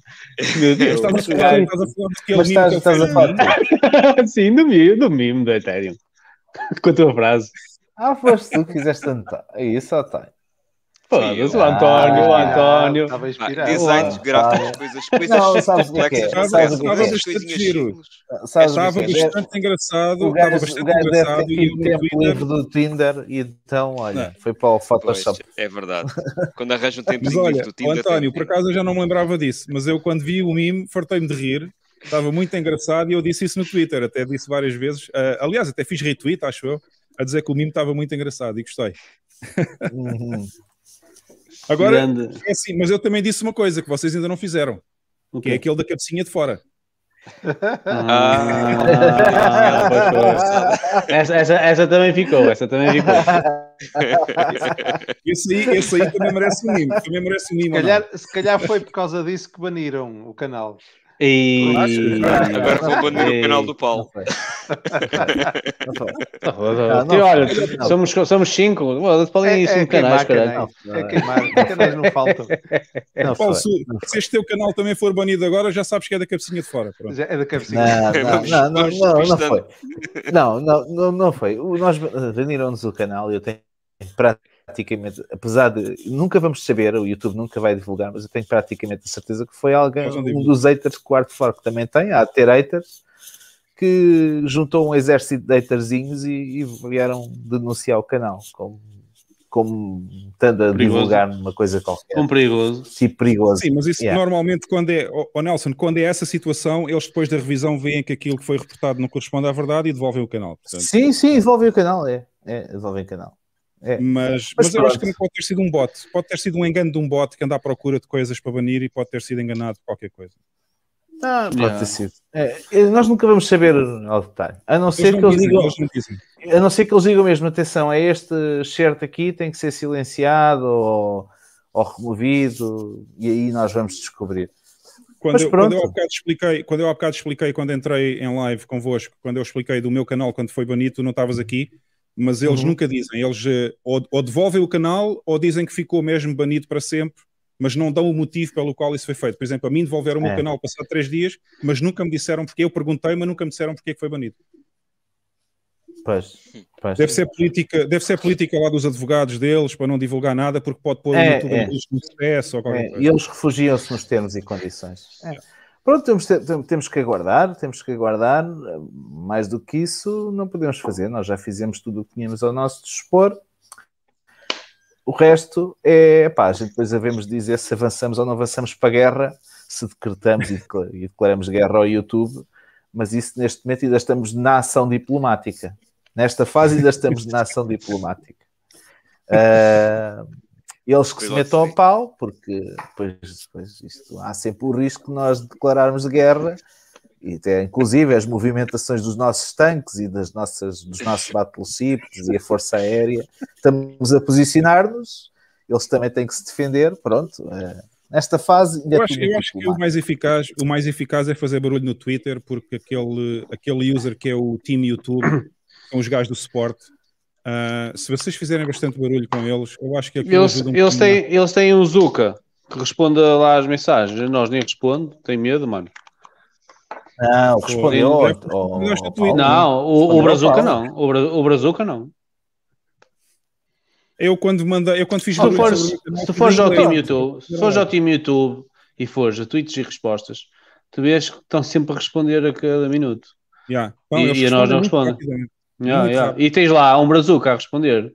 Meu Deus, mas estás a falar é Mas estás, estás a falar. Sim, do mimo, do mimo do Ethereum. Com a tua frase. Ah, foste tu que fizeste António. É isso, António. Foda-se, o António, ah, o António. Estava ah, inspirado. Designs gráficos, coisas, coisas não, sabes complexas. É? Sabes Estava bastante engraçado. Estava bastante o gajo engraçado deve o tempo livre do Tinder e então, olha, não. foi para o Photoshop. Pois, é verdade. Quando arranjo um tempo mas, do Tinder. O António, por acaso eu já não me lembrava disso, mas eu quando vi o mime, fartei-me de rir. Estava muito engraçado e eu disse isso no Twitter, até disse várias vezes. Uh, aliás, até fiz retweet, acho eu, a dizer que o mime estava muito engraçado e gostei. Uhum. Agora, Grande. é assim, mas eu também disse uma coisa que vocês ainda não fizeram, okay. que é aquele da cabecinha de fora. Ah, ah essa, essa, essa, também ficou, essa também ficou. Esse, esse, aí, esse aí, também merece um mimo. Também merece um mimo se, calhar, se calhar foi por causa disso que baniram o canal. E... Né? Agora vou banir e... o canal do Paulo. Ah, e olha, somos, somos cinco. Podem ir é, cinco canais, caralho. É queimar, canais é é não faltam. Não Paulo, se, se este teu canal também for banido agora, já sabes que é da cabecinha de fora. Pronto. É da cabecinha de fora. Não, não, não, não, foi. Não, não, não foi. Nós baniram-nos o canal e eu tenho praticamente praticamente, apesar de nunca vamos saber, o YouTube nunca vai divulgar, mas eu tenho praticamente a certeza que foi alguém, um dos haters que o Art Fork também tem, há a ter haters, que juntou um exército de haterzinhos e, e vieram denunciar o canal, como, como estando a perigoso. divulgar uma coisa qualquer. Como perigoso. Sim, perigoso. Sim, mas isso yeah. normalmente quando é, oh, oh Nelson, quando é essa situação, eles depois da revisão veem que aquilo que foi reportado não corresponde à verdade e devolvem o canal. Portanto. Sim, sim, devolvem o canal, é. é devolvem o canal. É. Mas, mas, mas eu acho que pode ter sido um bot, pode ter sido um engano de um bot que anda à procura de coisas para banir e pode ter sido enganado por qualquer coisa. Tá, pode ter sido. É, nós nunca vamos saber ao detalhe. A não ser eles que dizem, eles digam. Eles não a não ser que eles digam mesmo, atenção, é este certo aqui, tem que ser silenciado ou, ou, removido, e aí nós vamos descobrir. Quando, Mas eu, quando eu bocado expliquei, quando eu há bocado expliquei, quando entrei em live convosco, quando eu expliquei do meu canal quando foi banido, tu não estavas aqui, mas eles uhum. nunca dizem. Eles eh, ou, ou, devolvem o canal ou dizem que ficou mesmo banido para sempre, mas não dão o motivo pelo qual isso foi feito. Por exemplo, a mim devolveram é. o canal passado três dias, mas nunca me disseram porque. Eu perguntei, mas nunca me disseram porque é que foi banido. Pois, pois. Deve, ser política, deve ser política lá dos advogados deles para não divulgar nada, porque pode pôr é, o YouTube é. no sucesso. Ou é. E eles refugiam-se nos termos e condições. É. Pronto, temos, temos que aguardar, temos que aguardar. Mais do que isso, não podemos fazer. Nós já fizemos tudo o que tínhamos ao nosso dispor. O resto é, pá, a gente depois devemos dizer se avançamos ou não avançamos para a guerra, se decretamos e declaramos guerra ao YouTube, mas isso neste momento ainda estamos na ação diplomática. Nesta fase ainda estamos na ação diplomática. Uh, Eles que se metam ao pau, porque depois, depois isto, há sempre o risco de nós declararmos guerra, e até inclusive as movimentações dos nossos tanques e das nossas, dos nossos battleships e a força aérea, estamos a posicionar-nos, eles também têm que se defender, pronto. Eh, nesta fase ainda eu é acho, eu acho que o mais, eficaz, o mais eficaz é fazer barulho no Twitter, porque aquele, aquele user que é o Team YouTube são os gajos do suporte Uh, se vocês fizerem bastante barulho com eles, eu acho que eles, um eles têm, eles têm um Zuka que responde lá as mensagens. Nós nem responde, tem medo, mano. Não, respondeu. não, o, o Brazuca não. O, Bra, o Brazuca não. Eu quando manda, eu quando fiz se for, se, se fores ao time YouTube, se fores ao time YouTube e fores a tweets e respostas, tu vês que estão sempre a responder a cada minuto. Yeah. Então, e, e a nós não respondem. Yeah, yeah. E tens lá um brazuca a responder.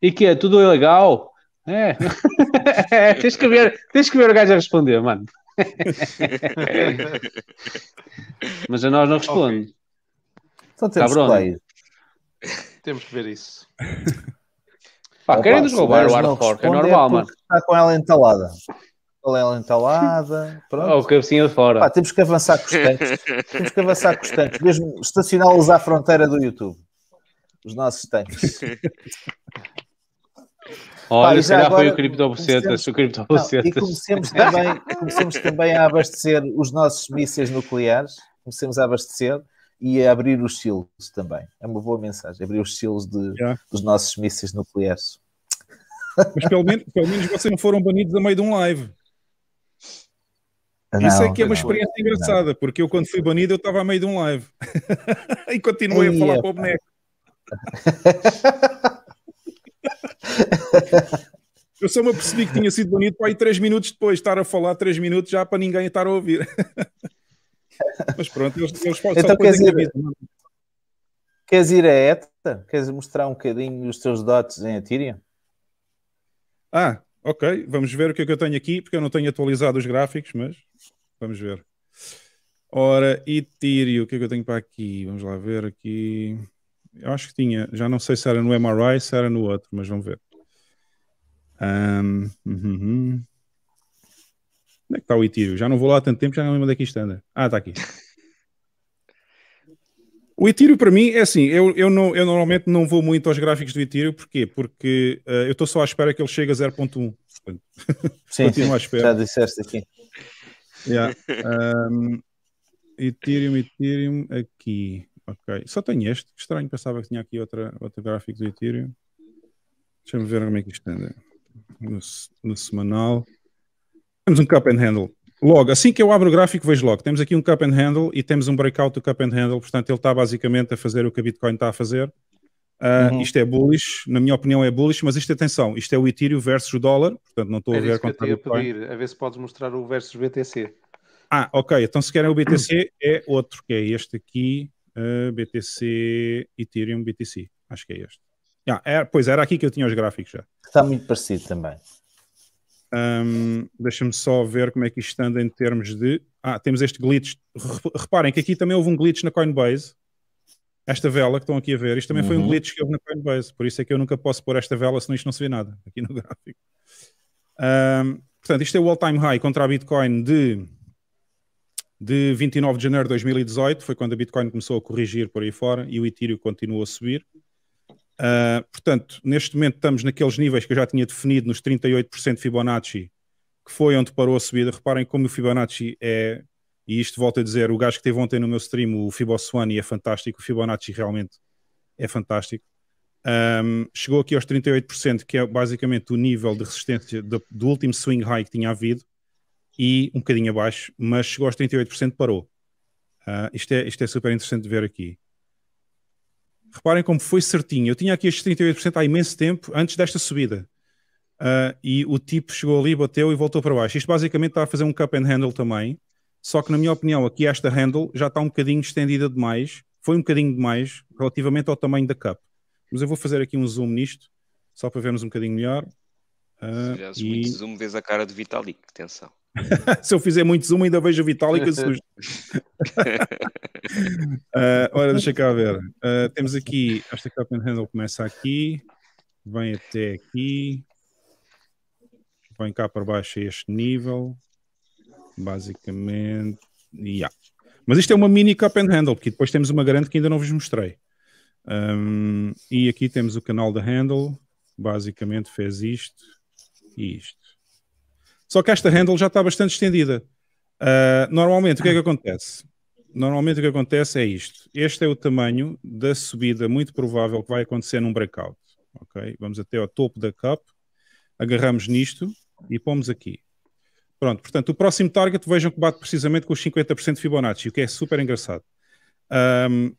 E que é tudo ilegal? É. tens, que ver, tens que ver o gajo a responder, mano. Mas a nós não responde. Okay. Só temos Cabrona. Temos que ver isso. Pá, querem nos roubar o hardcore, é, é normal, mano. Está com ela entalada. Ela é entalada, pronto. Ou oh, cabecinha de fora. Pá, temos que avançar com os tanques. temos que avançar com os tanques. Mesmo estacioná-los à fronteira do YouTube. Os nossos tanques. Olha, se calhar agora, foi o criptobucetas, o criptobucetas. E comecemos também, comecemos também a abastecer os nossos mísseis nucleares, comecemos a abastecer e a abrir os silos também. É uma boa mensagem, abrir os silos de, yeah. dos nossos mísseis nucleares. Mas pelo menos, pelo menos vocês não foram banidos a meio de um live. Isso não, é que é uma experiência não, engraçada, porque eu quando fui banido eu estava a meio de um live e continuei Ei, a falar é, para o boneco. eu só me apercebi que tinha sido banido para aí 3 minutos depois, estar a falar 3 minutos já para ninguém estar a ouvir. Mas pronto, eles, eles podem então, é queres, ir, que é? queres ir a ETA? Queres mostrar um bocadinho os teus dotes em Atíria? Ah, Ok, vamos ver o que é que eu tenho aqui, porque eu não tenho atualizado os gráficos, mas vamos ver. Ora, Ethereum, o que é que eu tenho para aqui? Vamos lá ver aqui. Eu acho que tinha, já não sei se era no MRI, se era no outro, mas vamos ver. Um, uhum, uhum. Onde é que está o Ethereum? Já não vou lá há tanto tempo, já não lembro onde é que isto anda. Ah, está aqui. O Ethereum para mim é assim, eu, eu, não, eu normalmente não vou muito aos gráficos do Ethereum, porquê? Porque uh, eu estou só à espera que ele chegue a 0.1. Sim, sim, à espera. já disseste aqui. Yeah. Um, Ethereum, Ethereum, aqui. Ok, só tenho este, que estranho, pensava que tinha aqui outra, outro gráfico do Ethereum. Deixa-me ver como é que isto anda. No, no semanal. Temos um cup and handle. Logo, assim que eu abro o gráfico, vejo logo. Temos aqui um cup and handle e temos um breakout do cup and handle, portanto, ele está basicamente a fazer o que a Bitcoin está a fazer. Uh, uhum. Isto é bullish, na minha opinião é bullish, mas isto, atenção, isto é o Ethereum versus o dólar, portanto, não estou a ver quanto. Eu pedir, a ver se podes mostrar o versus BTC. Ah, ok, então se querem o BTC, é outro, que é este aqui, uh, ah, BTC, Ethereum, BTC, acho que é este. Ah, era, é, pois era aqui que eu tinha os gráficos já. Está muito parecido também. Um, Deixa-me só ver como é que isto anda em termos de. Ah, temos este glitch. Reparem que aqui também houve um glitch na Coinbase. Esta vela que estão aqui a ver, isto também uhum. foi um uhum. glitch que houve na Coinbase. Por isso é que eu nunca posso pôr esta vela, senão isto não se vê nada aqui no gráfico. Um, portanto, isto é o all-time high contra a Bitcoin de, de 29 de janeiro de 2018. Foi quando a Bitcoin começou a corrigir por aí fora e o Ethereum continuou a subir. Uh, portanto, neste momento estamos naqueles níveis que eu já tinha definido, nos 38% Fibonacci, que foi onde parou a subida. Reparem como o Fibonacci é, e isto volto a dizer, o gajo que teve ontem no meu stream, o Fiboswani, é fantástico, o Fibonacci realmente é fantástico. Um, chegou aqui aos 38%, que é basicamente o nível de resistência do, do, último swing high que tinha havido, e um bocadinho abaixo, mas chegou aos 38%, parou. Uh, isto, é, isto é super interessante de ver aqui. Reparem como foi certinho. Eu tinha aqui estes 38% há imenso tempo antes desta subida. Uh, e o tipo chegou ali, bateu e voltou para baixo. Isto basicamente está a fazer um cup and handle também. Só que, na minha opinião, aqui esta handle já está um bocadinho estendida demais. Foi um bocadinho demais relativamente ao tamanho da cup. Mas eu vou fazer aqui um zoom nisto, só para vermos um bocadinho melhor. Uh, Se e... muito zoom, vês a cara de Vitalik, atenção. Se eu fizer muito zoom, ainda vejo o Vitalik e assusto. uh, ah, ora, deixa cá ver. Uh, temos aqui, esta Cup Handle começa aqui, vem até aqui, vem cá para baixo a este nível, basicamente. Yeah. Mas isto é uma mini Cup and Handle, porque depois temos uma grande que ainda não vos mostrei. Um, e aqui temos o canal da Handle, basicamente fez isto e isto. Só que esta handle já está bastante estendida. Uh, normalmente, o que é que acontece? Normalmente, o que acontece é isto. Este é o tamanho da subida muito provável que vai acontecer num breakout. Okay? Vamos até ao topo da cup, agarramos nisto e pomos aqui. Pronto, portanto, o próximo target vejam que bate precisamente com os 50% de Fibonacci, o que é super engraçado. Um,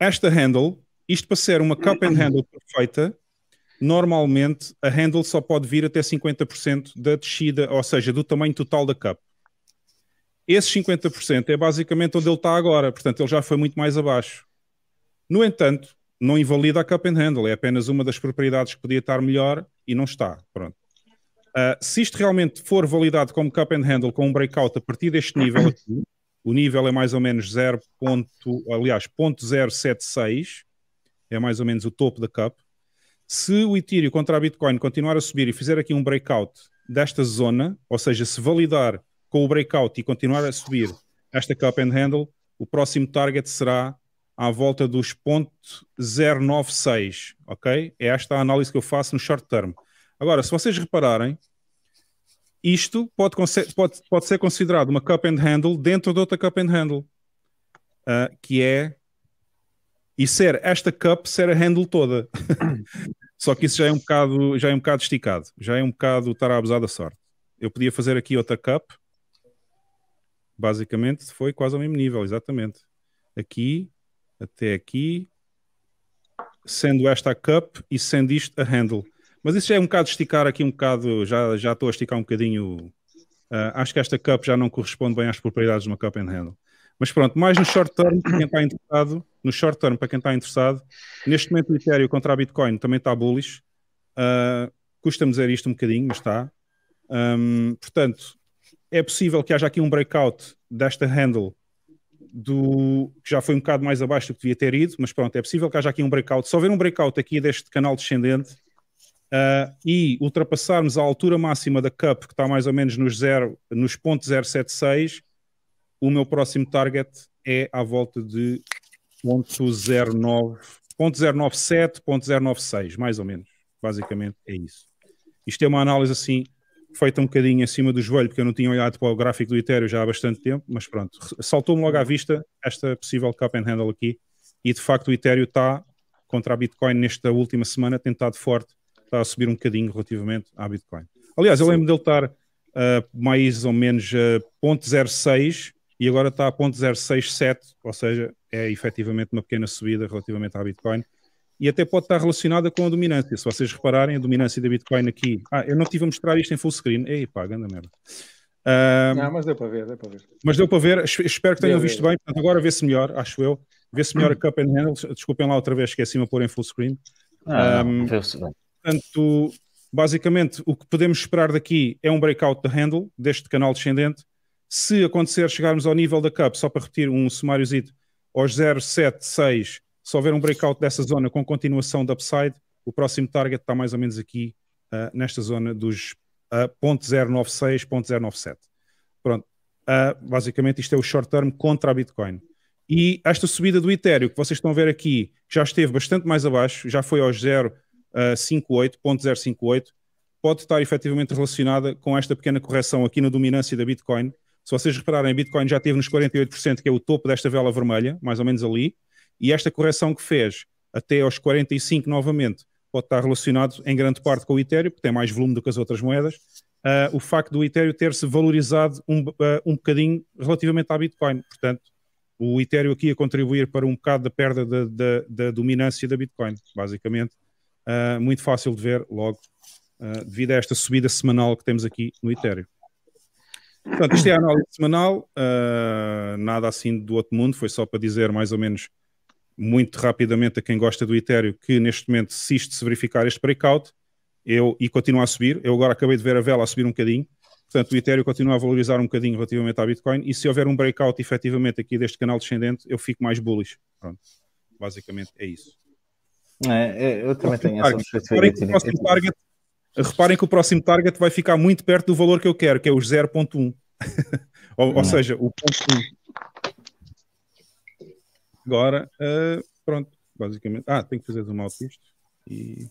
ah, esta handle, isto para ser uma cup and handle perfeita, normalmente a handle só pode vir até 50% da descida, ou seja, do tamanho total da cup. Esse 50% é basicamente onde ele está agora, portanto ele já foi muito mais abaixo. No entanto, não invalida a cup and handle, é apenas uma das propriedades que podia estar melhor e não está, pronto. Uh, se isto realmente for validado como cup and handle com um breakout a partir deste nível aqui, o nível é mais ou menos 0. Ponto, aliás, 0.076, é mais ou menos o topo da cup, se o Ethereum contra a Bitcoin continuar a subir e fizer aqui um breakout desta zona, ou seja, se validar com o breakout e continuar a subir esta cup and handle, o próximo target será à volta dos 0.096, ok? É esta a análise que eu faço no short term. Agora, se vocês repararem, isto pode, pode, pode ser considerado uma cup and handle dentro de outra cup and handle, uh, que é e ser esta cup ser a handle toda. Só que isso já é um bocado, já é um bocado esticado, já é um bocado estar a abusar da sorte. Eu podia fazer aqui outra cup, basicamente foi quase ao mesmo nível, exatamente. Aqui até aqui, sendo esta a cup e sendo isto a handle. Mas isso já é um bocado esticar aqui um bocado, já já estou a esticar um bocadinho. Uh, acho que esta cup já não corresponde bem às propriedades de uma cup and handle. Mas pronto, mais no short term, para quem está interessado, no short term, para quem está interessado, neste momento o Ethereum contra a Bitcoin também está bullish. Uh, Custa-me dizer isto um bocadinho, mas está. Um, portanto, é possível que haja aqui um breakout desta handle do que já foi um bocado mais abaixo do que devia ter ido, mas pronto, é possível que haja aqui um breakout. Se houver um breakout aqui deste canal descendente uh, e ultrapassarmos a altura máxima da cup, que está mais ou menos nos, zero, nos 0.076, o meu próximo target é à volta de 0.09, mais ou menos. Basicamente é isso. Isto é uma análise assim, feita um bocadinho acima do joelho, porque eu não tinha olhado para o gráfico do Ethereum já há bastante tempo, mas pronto, saltou-me logo à vista esta possível cup and handle aqui, e de facto o Ethereum está contra a Bitcoin nesta última semana, tentado forte, está a subir um bocadinho relativamente à Bitcoin. Aliás, eu lembro dele estar uh, mais ou menos uh, e agora está a 0,067, ou seja, é efetivamente uma pequena subida relativamente à Bitcoin e até pode estar relacionada com a dominância. Se vocês repararem, a dominância da Bitcoin aqui. Ah, eu não estive a mostrar isto em full screen. Ei, pá, ganda merda. Uh, não, mas deu para ver, deu para ver. Mas deu para ver, espero que tenham deu visto ver. bem. Portanto, agora vê-se melhor, acho eu. Vê-se melhor a Cup and Handles. Desculpem lá outra vez, esqueci-me a pôr em full screen. Ah, um, vê-se bem. Portanto, basicamente, o que podemos esperar daqui é um breakout da handle, deste canal descendente, se acontecer chegarmos ao nível da Cup, só para repetir um sumáriozito, aos 0,76, se houver um breakout dessa zona com continuação de upside, o próximo target está mais ou menos aqui uh, nesta zona dos uh, 0.096, 0.097. Pronto, uh, basicamente isto é o short term contra a Bitcoin. E esta subida do Ethereum que vocês estão a ver aqui já esteve bastante mais abaixo, já foi aos 0,58, 0,058, ah, pode estar efetivamente relacionada com esta pequena correção aqui na dominância da Bitcoin, se vocês repararem, Bitcoin já teve nos 48%, que é o topo desta vela vermelha, mais ou menos ali, e esta correção que fez até aos 45 novamente pode estar relacionado em grande parte com o Ethereum, porque tem mais volume do que as outras moedas, uh, o facto do Ethereum ter-se valorizado um, uh, um bocadinho relativamente à Bitcoin. Portanto, o Ethereum aqui a contribuir para um bocado da perda da, da, da dominância da Bitcoin, basicamente. Uh, muito fácil de ver logo, devido a esta subida semanal que temos aqui no Ethereum. Portanto, isto é a análise semanal, uh, nada assim do outro mundo, foi só para dizer mais ou menos muito rapidamente a quem gosta do Ethereum que neste momento, se isto se verificar este breakout, eu, e continua a subir, eu agora acabei de ver a vela a subir um bocadinho, portanto o Ethereum continua a valorizar um bocadinho relativamente à Bitcoin, e se houver um breakout efetivamente aqui deste canal descendente, eu fico mais bullish. Pronto, basicamente é isso. É, é eu também é tenho essa perspectiva. É o próximo target Reparem que o próximo target vai ficar muito perto do valor que eu quero, que é o 0.1. ou, ou, hum. seja, o ponto 1. Agora, uh, pronto, basicamente. Ah, tenho que fazer um out isto. E.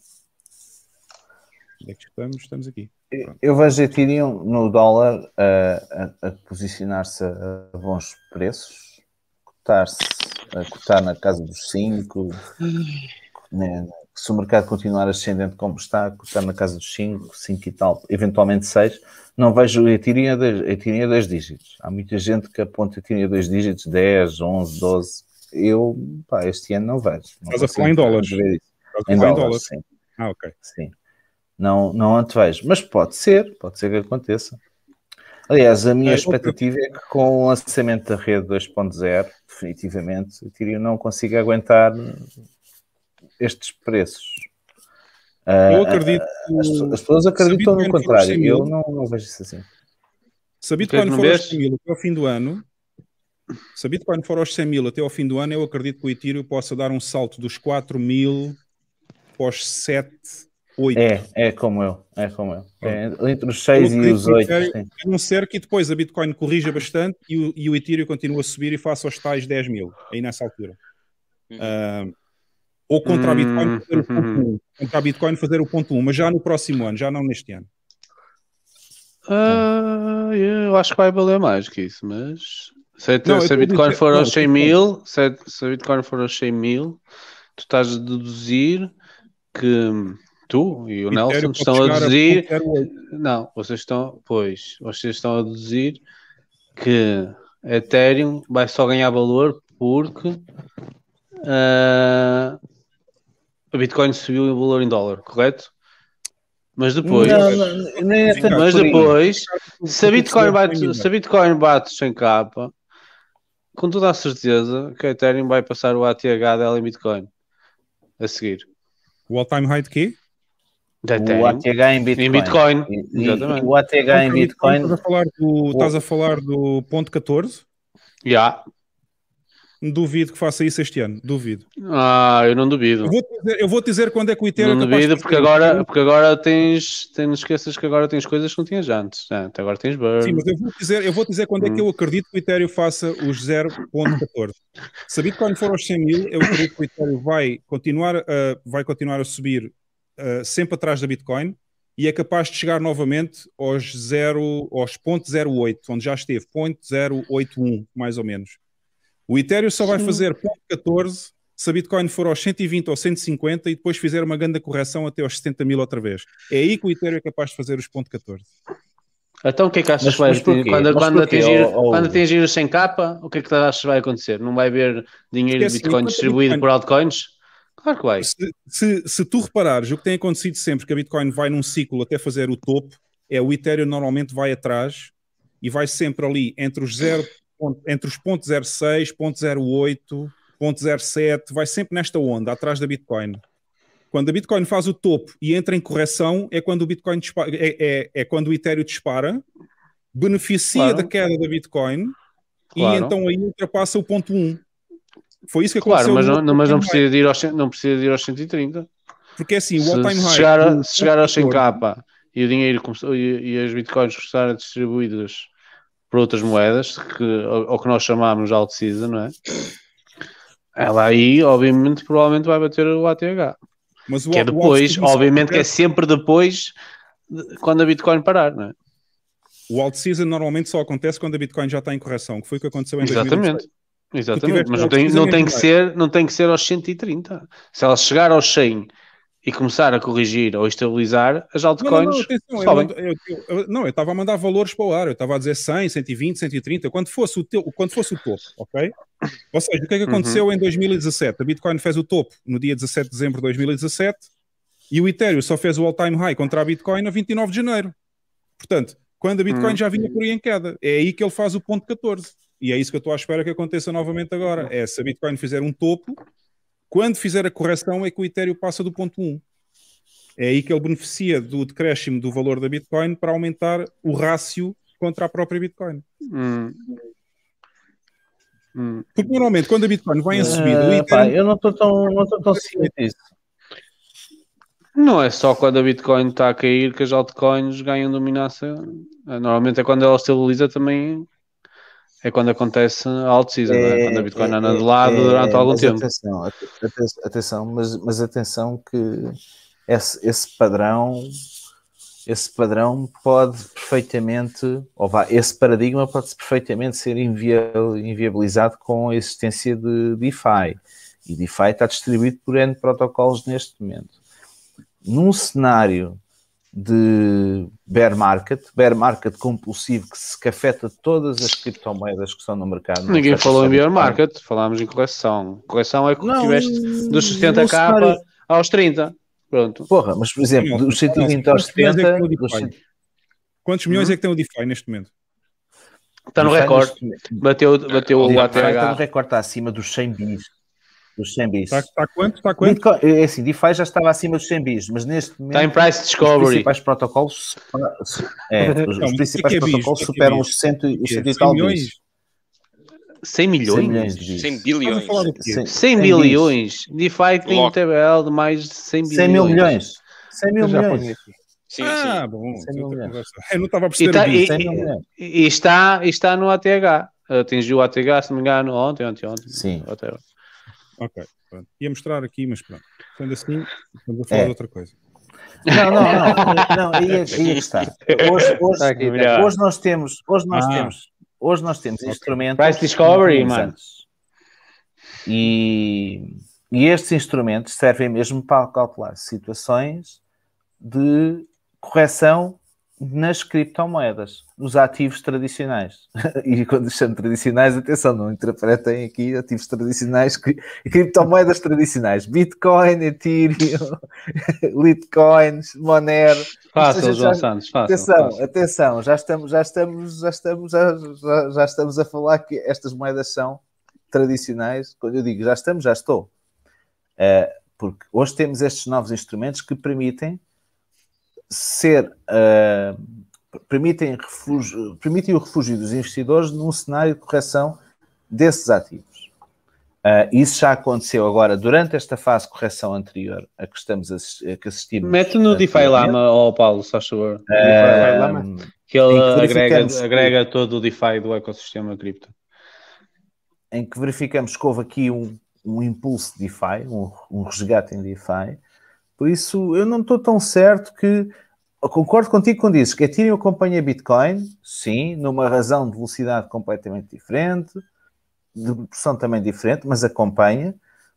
Onde é que estamos? Estamos aqui. Pronto. Eu vejo Ethereum no dólar a, a, a posicionar-se a bons preços, cotar-se, a cotar na casa dos 5, né, se o mercado continuar ascendente como está, está na casa dos 5, 5 e tal, eventualmente 6, não vejo a tirinha, de, a dois dígitos. Há muita gente que aponta a tirinha dois dígitos, 10, 11, 12. Eu, pá, este ano não vejo. Não Estás a falar em dólares? Ver isso. Em dólares, em dólares, sim. Ah, ok. Sim. Não, não antevejo, mas pode ser, pode ser que aconteça. Aliás, a minha é, expectativa é que com o lançamento da rede 2.0, definitivamente, a Ethereum não consiga aguentar estes preços. Eu ah, acredito. As, ah, as pessoas acreditam no contrário. Eu não, não, vejo isso assim. Se a Bitcoin for aos 100 mil até ao fim do ano, se a Bitcoin for aos 100 mil até ao fim do ano, eu acredito que o Ethereum possa dar um salto dos 4 mil para os 7, 8. É, é como eu. É como eu. É, entre os 6 e os 8. A não ser que depois a Bitcoin corrija bastante e o, e o Ethereum continue a subir e faça os tais 10 mil, aí nessa altura. Uhum. Uh, ou hum, uhum. contra a Bitcoin fazer o ponto 1. Contra a Bitcoin fazer o ponto 1, mas já no próximo ano, já não neste ano. Uh, eu acho que vai valer mais que isso, mas se, não, se a Bitcoin dizer, for não, aos 100 mil, se, se a Bitcoin for aos 100 mil, tu estás a deduzir que tu e o Nelson estão a deduzir. A não, vocês estão, pois, vocês estão a deduzir que Ethereum vai só ganhar valor porque uh, o Bitcoin subiu o valor em dólar, correto? Mas depois, não, não, nem é tanto mas depois, é se a Bitcoin bate, se a Bitcoin bate sem capa, com toda a certeza que a Ethereum vai passar o ATH dela em Bitcoin a seguir. O all time high de quê? O ATH em Bitcoin. Em Bitcoin. Exatamente. o ATH em então Bitcoin. Estás a falar do, estás a falar do ponto 14? Já. Yeah duvido que faça isso este ano. Duvido. Ah, eu não duvido. Eu vou dizer, eu vou dizer quando é que o Ethereum. É não é duvido, porque agora, porque agora tens, tens. Não esqueças que agora tens coisas que não tinhas antes. Né? Até agora tens Burn. Sim, mas eu vou dizer, eu vou dizer quando hum. é que eu hum. acredito que o Ethereum faça os 0.14. Sabido que quando for aos 100 mil, eu acredito que o Ethereum vai continuar, vai continuar a subir uh, sempre atrás da Bitcoin e é capaz de chegar novamente aos 0, aos 0.08, onde já esteve, 0.081, mais ou menos. O Ethereum só vai fazer ponto 14 se a Bitcoin for aos 120 ou 150 e depois fizer uma grande correção até aos 70 mil outra vez. É aí que o Ethereum é capaz de fazer os ponto 14. Então o que é que achas que vai acontecer Quando, quando, atingir, ou, ou... quando atingir os 100 k o que é que tu achas que vai acontecer? Não vai haver dinheiro de Bitcoin distribuído Bitcoin... por altcoins? Claro que vai. Se, se, se, tu reparares, o que tem acontecido sempre que a Bitcoin vai num ciclo até fazer o topo, é o Ethereum normalmente vai atrás e vai sempre ali entre os 0, entre os 0.06, 0.08, 0.07, vai sempre nesta onda, atrás da Bitcoin. Quando a Bitcoin faz o topo e entra em correção, é quando o Bitcoin dispara, é, é, é, quando o Ethereum dispara, beneficia claro. da queda da Bitcoin claro. e então aí ultrapassa o ponto 1. Foi isso que aconteceu. Claro, mas, não, mas não, precisa de ir aos, não precisa ir aos 130. Porque é assim, o all-time high. Chegar, a, é se chegar aos 100k e o dinheiro começou, e, e as bitcoins começaram a distribuídas por outras moedas, que, ou que nós chamámos alt-season, não é? Ela aí, obviamente, provavelmente vai bater o ATH. Mas o, que é depois, obviamente que é sempre depois de, quando a Bitcoin parar, não é? O alt-season normalmente só acontece quando a Bitcoin já está em correção, que foi o que aconteceu em Exatamente. 2016. Exatamente, mas não tem, não, tem que ser, não tem que ser aos 130. Se ela chegar aos 100 e começar a corrigir ou estabilizar, as altcoins não, não, não, eu, eu, eu, não, eu estava a mandar valores para o ar, eu estava a dizer 100, 120, 130, quando fosse o, teu, quando fosse o topo, ok? Ou seja, o que é que uhum. aconteceu uhum. em 2017? A Bitcoin fez o topo no dia 17 de dezembro de 2017 e o Ethereum só fez o all-time high contra a Bitcoin a 29 de janeiro. Portanto, quando a Bitcoin uhum. já vinha por aí em queda, é aí que ele faz o ponto 14. E é isso que eu estou à espera que aconteça novamente agora. Uhum. É se a Bitcoin fizer um topo, quando fizer a correção é que o Ethereum passa do ponto 1. É aí que ele beneficia do decréscimo do valor da Bitcoin para aumentar o rácio contra a própria Bitcoin. Hum. Hum. Porque normalmente quando a Bitcoin vai em ah, subida, uh, Ethereum... pá, eu não estou tão, não tão ciente disso. Não é só quando a Bitcoin está a cair que as altcoins ganham dominância. Normalmente é quando ela estabiliza também é quando acontece a alt-season, é, é? quando a Bitcoin é, anda é, de lado é, durante é, algum tempo. Atenção, atenção mas, mas atenção que esse, esse padrão esse padrão pode perfeitamente, ou vá, esse paradigma pode perfeitamente ser inviabilizado com a existência de DeFi. E DeFi está distribuído por N protocolos neste momento. Num cenário de bear market, bear market compulsivo que se cafeta todas as criptomoedas que estão no mercado. É? Ninguém falou em bear market, falámos em coleção. Coleção é que não, tiveste dos 70 k aos 30. Pronto. Porra, mas por exemplo, dos 120 aos 70. É Quantos milhões é que tem o DeFi neste momento? Está no recorde. Bateu, bateu o ATH. Está no recorde, está acima dos 100 bis. Dos 100 bis. Está, está quanto? Está quanto? Bitcoin, é, é assim, DeFi já estava acima dos 100 bis, mas neste momento. Time Price Discovery. Os principais protocolos, é, então, os, Não, os é principais é protocolos é superam os 100 e tal bis. 100 milhões? 100 milhões de bis. 100 bilhões. 100, 100 bilhões. DeFi tem um TBL de mais de 100 bilhões. 100 mil milhões. 100 mil milhões. Sim, ah, sim. bom. Então tá Eu não estava a perceber. E, tá, e, e, e, está, está no ATH. Atingiu o ATH, se não me engano, ontem, ontem, ontem. Sim. Ontem. Ok, pronto. Ia mostrar aqui, mas pronto. Sendo assim, estamos a falar é. de outra coisa. Não, não, não, não ia, ia gostar. Hoje, hoje, aqui, hoje, nós temos, hoje nós ah. temos, hoje nós temos okay. instrumentos. Price Discovery, mano. E, e estes instrumentos servem mesmo para calcular situações de correção nas criptomoedas, nos ativos tradicionais. E quando chamo tradicionais, atenção, não interpretem aqui ativos tradicionais, cri criptomoedas tradicionais, Bitcoin, Ethereum, Litecoins, Monero. Fácil, João Santos, fácil. Atenção, fácil. atenção, já estamos, já estamos, já estamos, já, já, já estamos a falar que estas moedas são tradicionais. Quando eu digo já estamos, já estou. Uh, porque hoje temos estes novos instrumentos que permitem ser uh, permitem, refugio, permitem o refúgio dos investidores num cenário de correção desses ativos. Uh, isso já aconteceu agora durante esta fase de correção anterior a que estamos a, que assistimos. Mete no DeFi Lama, ó oh, Paulo, só favor. Uh, que ele agrega, agrega todo o DeFi do ecossistema cripto. Em que verificamos que houve aqui um, um impulso de DeFi, um, um resgate em DeFi, por isso, eu não estou tão certo que. Concordo contigo quando dizes que Ethereum acompanha Bitcoin, sim, numa razão de velocidade completamente diferente, de proporção também diferente, mas acompanha.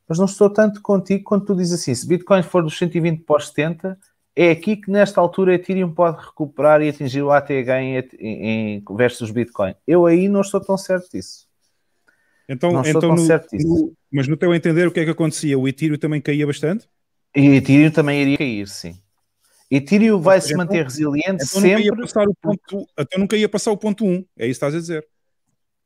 Mas não estou tanto contigo quando tu dizes assim: se Bitcoin for dos 120 para os 70, é aqui que nesta altura Ethereum pode recuperar e atingir o ATH em, em, versus Bitcoin. Eu aí não estou tão certo disso. Então, não estou então tão no, certo disso. No, mas no teu entender, o que é que acontecia? O Ethereum também caía bastante? E Ethereum também iria cair, sim. Ethereum vai se manter resiliente então sempre. Então nunca ia passar o ponto, Até nunca ia passar o ponto 1, um. é isso que estás a dizer.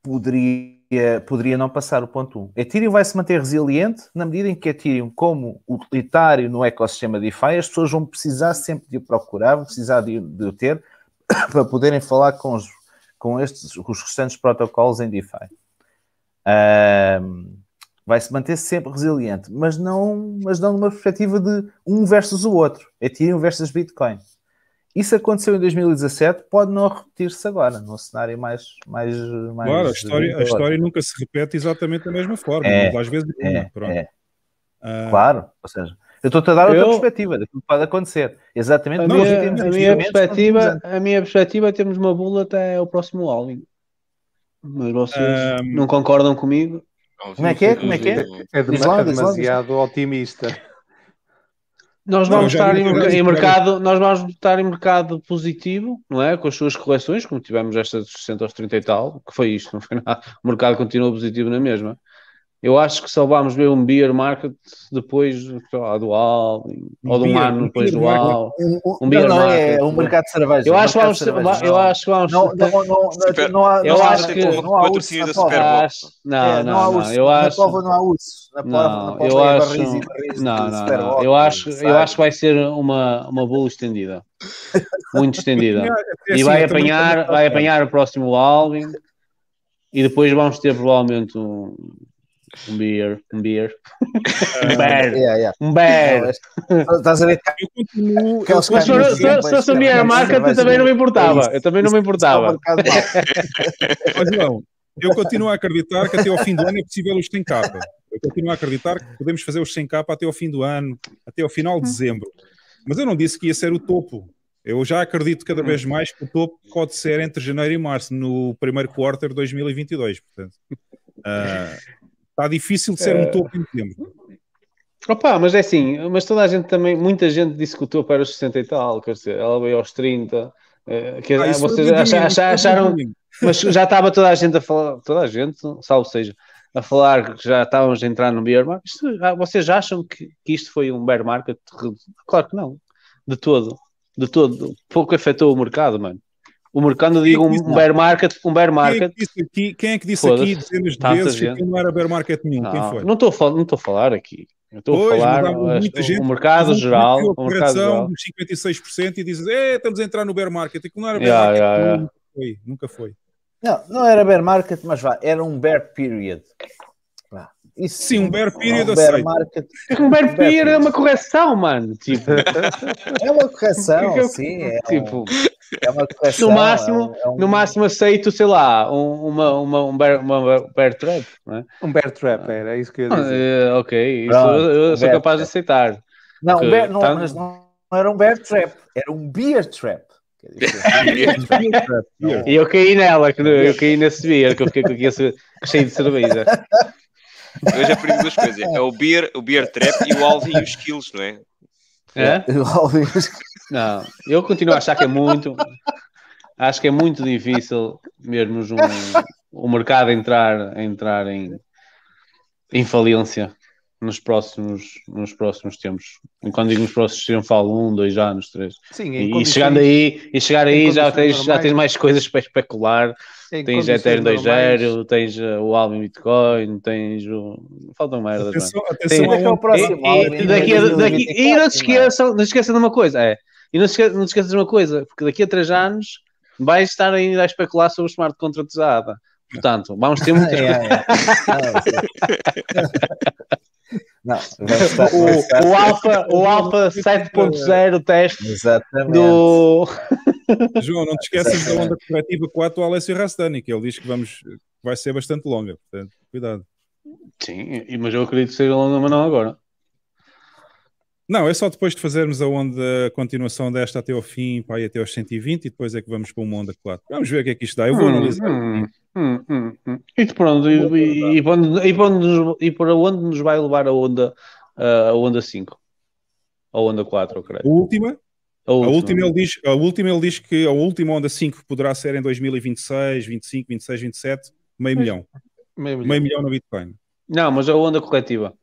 Poderia, poderia não passar o ponto 1. Ethereum vai se manter resiliente na medida em que Ethereum, como utilitário no ecossistema de DeFi, as pessoas vão precisar sempre de o procurar, vão precisar de, de o ter para poderem falar com os, com estes, os restantes protocolos em DeFi. Um, vai se manter sempre resiliente, mas não, mas não numa perspectiva de um versus o outro, Ethereum é versus Bitcoin. Isso aconteceu em 2017, pode não repetir-se agora, num cenário mais. mais, mais claro, a história, a história nunca se repete exatamente da mesma forma, é, às vezes é, É. Ah, claro, ou seja, eu estou a dar outra eu... perspectiva daquilo que pode acontecer. Exatamente, a minha, a minha perspectiva, a é minha perspectiva, temos uma bula até o próximo álbum. Mas vocês um... não concordam comigo? Como é que é? Como é que é? É, demasiado, demasiado otimista. Nós vamos estar em, em, mercado, nós vamos estar em mercado positivo, não é? Com as suas correções, como tivemos esta dos 60 aos 30 e tal, que foi isto, não foi nada. O mercado continua positivo na mesma eu acho que só vamos ver um beer market depois do AL, ou de um beer, ano depois do AL. Um, um, beer não, é, market. é um mercado de cerveja. Eu acho que vamos. Eu acho que vamos. Não, não, não, não, Super, não há, eu não acho que não há urso na prova. Não, não, não, não, eu acho. Na não há urso. Na prova, não, eu acho. Não, não, não. eu acho que vai ser uma, uma bula estendida. Muito estendida. É, é e assim, vai apanhar, vai apanhar o próximo Alvin. E depois vamos ter provavelmente um um beer, um beer. Um beer. Yeah, yeah. Um beer. Estás a ver? Eu continuo. Eu, se a minha marca, também não me é importava. É eu também não me importava. Mas não, eu continuo a acreditar que até ao fim do ano é possível os 100 capa. Eu continuo a acreditar que podemos fazer os 100 capa até ao fim do ano, até ao final de dezembro. Mas eu não disse que ia ser o topo. Eu já acredito cada vez mais que o topo pode ser entre janeiro e março, no primeiro quarter de 2022. Portanto, uh, Está difícil de ser um eh, topo em tempo. Opa, mas é assim, mas toda a gente também, muita gente disse que o topo era os 60 e tal, quer dizer, ela veio aos 30, eh, que, ah, vocês acharam, acharam, acharam mas já estava toda a gente a falar, toda a gente, salvo seja, a falar que já estávamos a entrar no bear market. Isto, ah, vocês acham que, que isto foi um bear market? Claro que não, de todo, de todo, pouco afetou o mercado, mano. O mercado, quem digo, é um bear market, um bear é market. Quem é que disse aqui, dezenas de vezes gente. que não era bear market nenhum? Não, quem foi? Não estou a falar aqui. estou pois, a falar muita gente, o mercado geral. uma mercado de dos 56% e dizes, é estamos a entrar no bear market. E que não era bear yeah, market, yeah, yeah. nunca foi. Nunca foi. Não, não era bear market, mas vá, era um bear period. Isso, sim, um bear é period um bear market. Um bear, period é uma correção, mano. Tipo. é uma correção, sim. É tipo, é no máximo, é, é um... no máximo aceito, sei lá, um, uma, uma, um, bear, uma bear trap, não é? Um bear trap, ah. era isso que eu ia dizer. Ah, ok, isso Pronto, eu, eu sou capaz trap. de aceitar. Não, bear, não tá... mas não era um bear trap, era um beer trap. e eu caí nela, eu caí nesse beer, que eu fiquei com aqui cheio de cerveja. Hoje aprendi duas coisas: é o beer, o beer trap e o alvo e os kills, não é? É? Não, eu continuo a achar que é muito. Acho que é muito difícil mesmo o um, um mercado entrar, entrar em, em falência nos próximos, nos próximos tempos. quando digo nos próximos tempos, falo um, dois anos, três. Sim, e, e chegando aí, e chegar aí já tens, já tens mais coisas para especular em tens Ethereum 2.0, tens eh, o álbum Bitcoin, tens o. Faltam merdas. É? Atenção, não. atenção tens... É é ao próximo e, e, daqui, e não se esqueçam, não se esqueçam de uma coisa, é. E não se, esqueçam, não se esqueçam de uma coisa, porque daqui a 3 anos vais estar ainda a especular sobre o smart contratizada. Portanto, vamos ter muitas coisas. Ah, Não, o, o assim. o alfa 7.0 teste Exatamente. do. João, não te esqueças da onda com a atual Alessio Rastani, que ele diz que vamos, vai ser bastante longa, portanto, cuidado. Sim, mas eu acredito que seja longa, mas não agora. Não, é só depois de fazermos a onda, a continuação desta até ao fim, para pá, até aos 120, e depois é que vamos para uma onda 4. Vamos ver o que é que isto dá. Eu vou hum, analisar. Hum, hum, hum, hum. e pronto, vou e, e, para onde, e, para nos, e, para onde nos vai levar a onda, a onda 5? A onda 4, eu creio. A última? A última, a última ele diz, a última ele diz que a última onda 5 poderá ser em 2026, 25, 26, 27, meio milhão. Meio milhão, meio milhão no Bitcoin. Não, mas a onda coletiva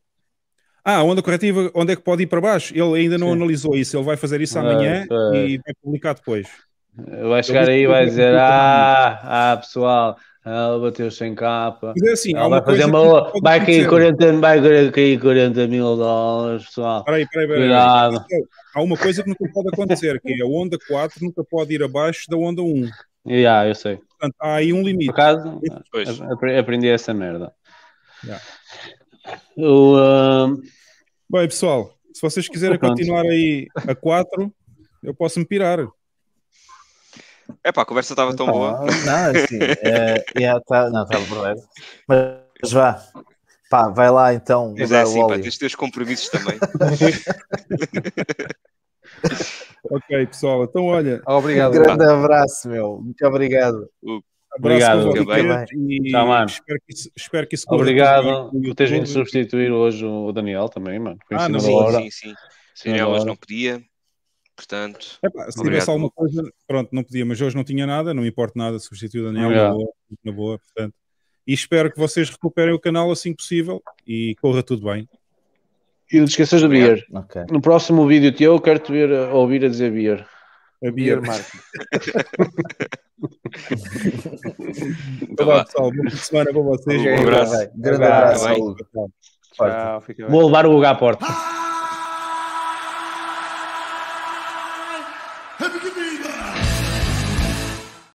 ah, onda corretiva, onde é que pode ir para baixo? Ele ainda não Sim. analisou isso, ele vai fazer isso amanhã ah, e vai publicar depois. Vai chegar aí e vai dizer: ah, ah, pessoal, ela bateu sem capa. Mas é assim, vai fazer uma. Vai cair, 40, vai cair 40 mil dólares, pessoal. Peraí, peraí, peraí. Cuidado. Há uma coisa que nunca pode acontecer, que é a onda 4 nunca pode ir abaixo da onda 1. Yeah, eu sei. Portanto, há aí um limite. Por acaso, aprendi essa merda. Yeah. O, uh, Bem, pessoal, se vocês quiserem Portanto. continuar aí a quatro eu posso me pirar. É pá, a conversa estava tão boa. Não, assim, é, é, tá, não, estava tá problema. É. Mas vá, pá, vai lá então. Mas é assim, pá, tens teus compromissos também. ok, pessoal, então olha. Obrigado. Um grande pá. abraço, meu. Muito obrigado. Uh. Obrigado. Obrigado. bem. Tá, espero que isso, corra. Obrigado por teres vindo substituir hoje o Daniel também, mano. Foi ah, não, sim, hora. sim, sim. Daniel hoje não podia. Portanto, se tivesse alguma coisa, pronto, não podia, mas hoje não tinha nada, não importa nada, substituir o Daniel na boa, na boa, portanto. E espero que vocês recuperem o canal assim possível e corra tudo bem. E não te esqueças de beer. Okay. No próximo vídeo teu, eu quero te ouvir a dizer beer. A Beer Market. então, Olá, pessoal. Boa semana para vocês. Um abraço. Grande abraço. Tchau, Vou levar o Hugo à porta. Ah!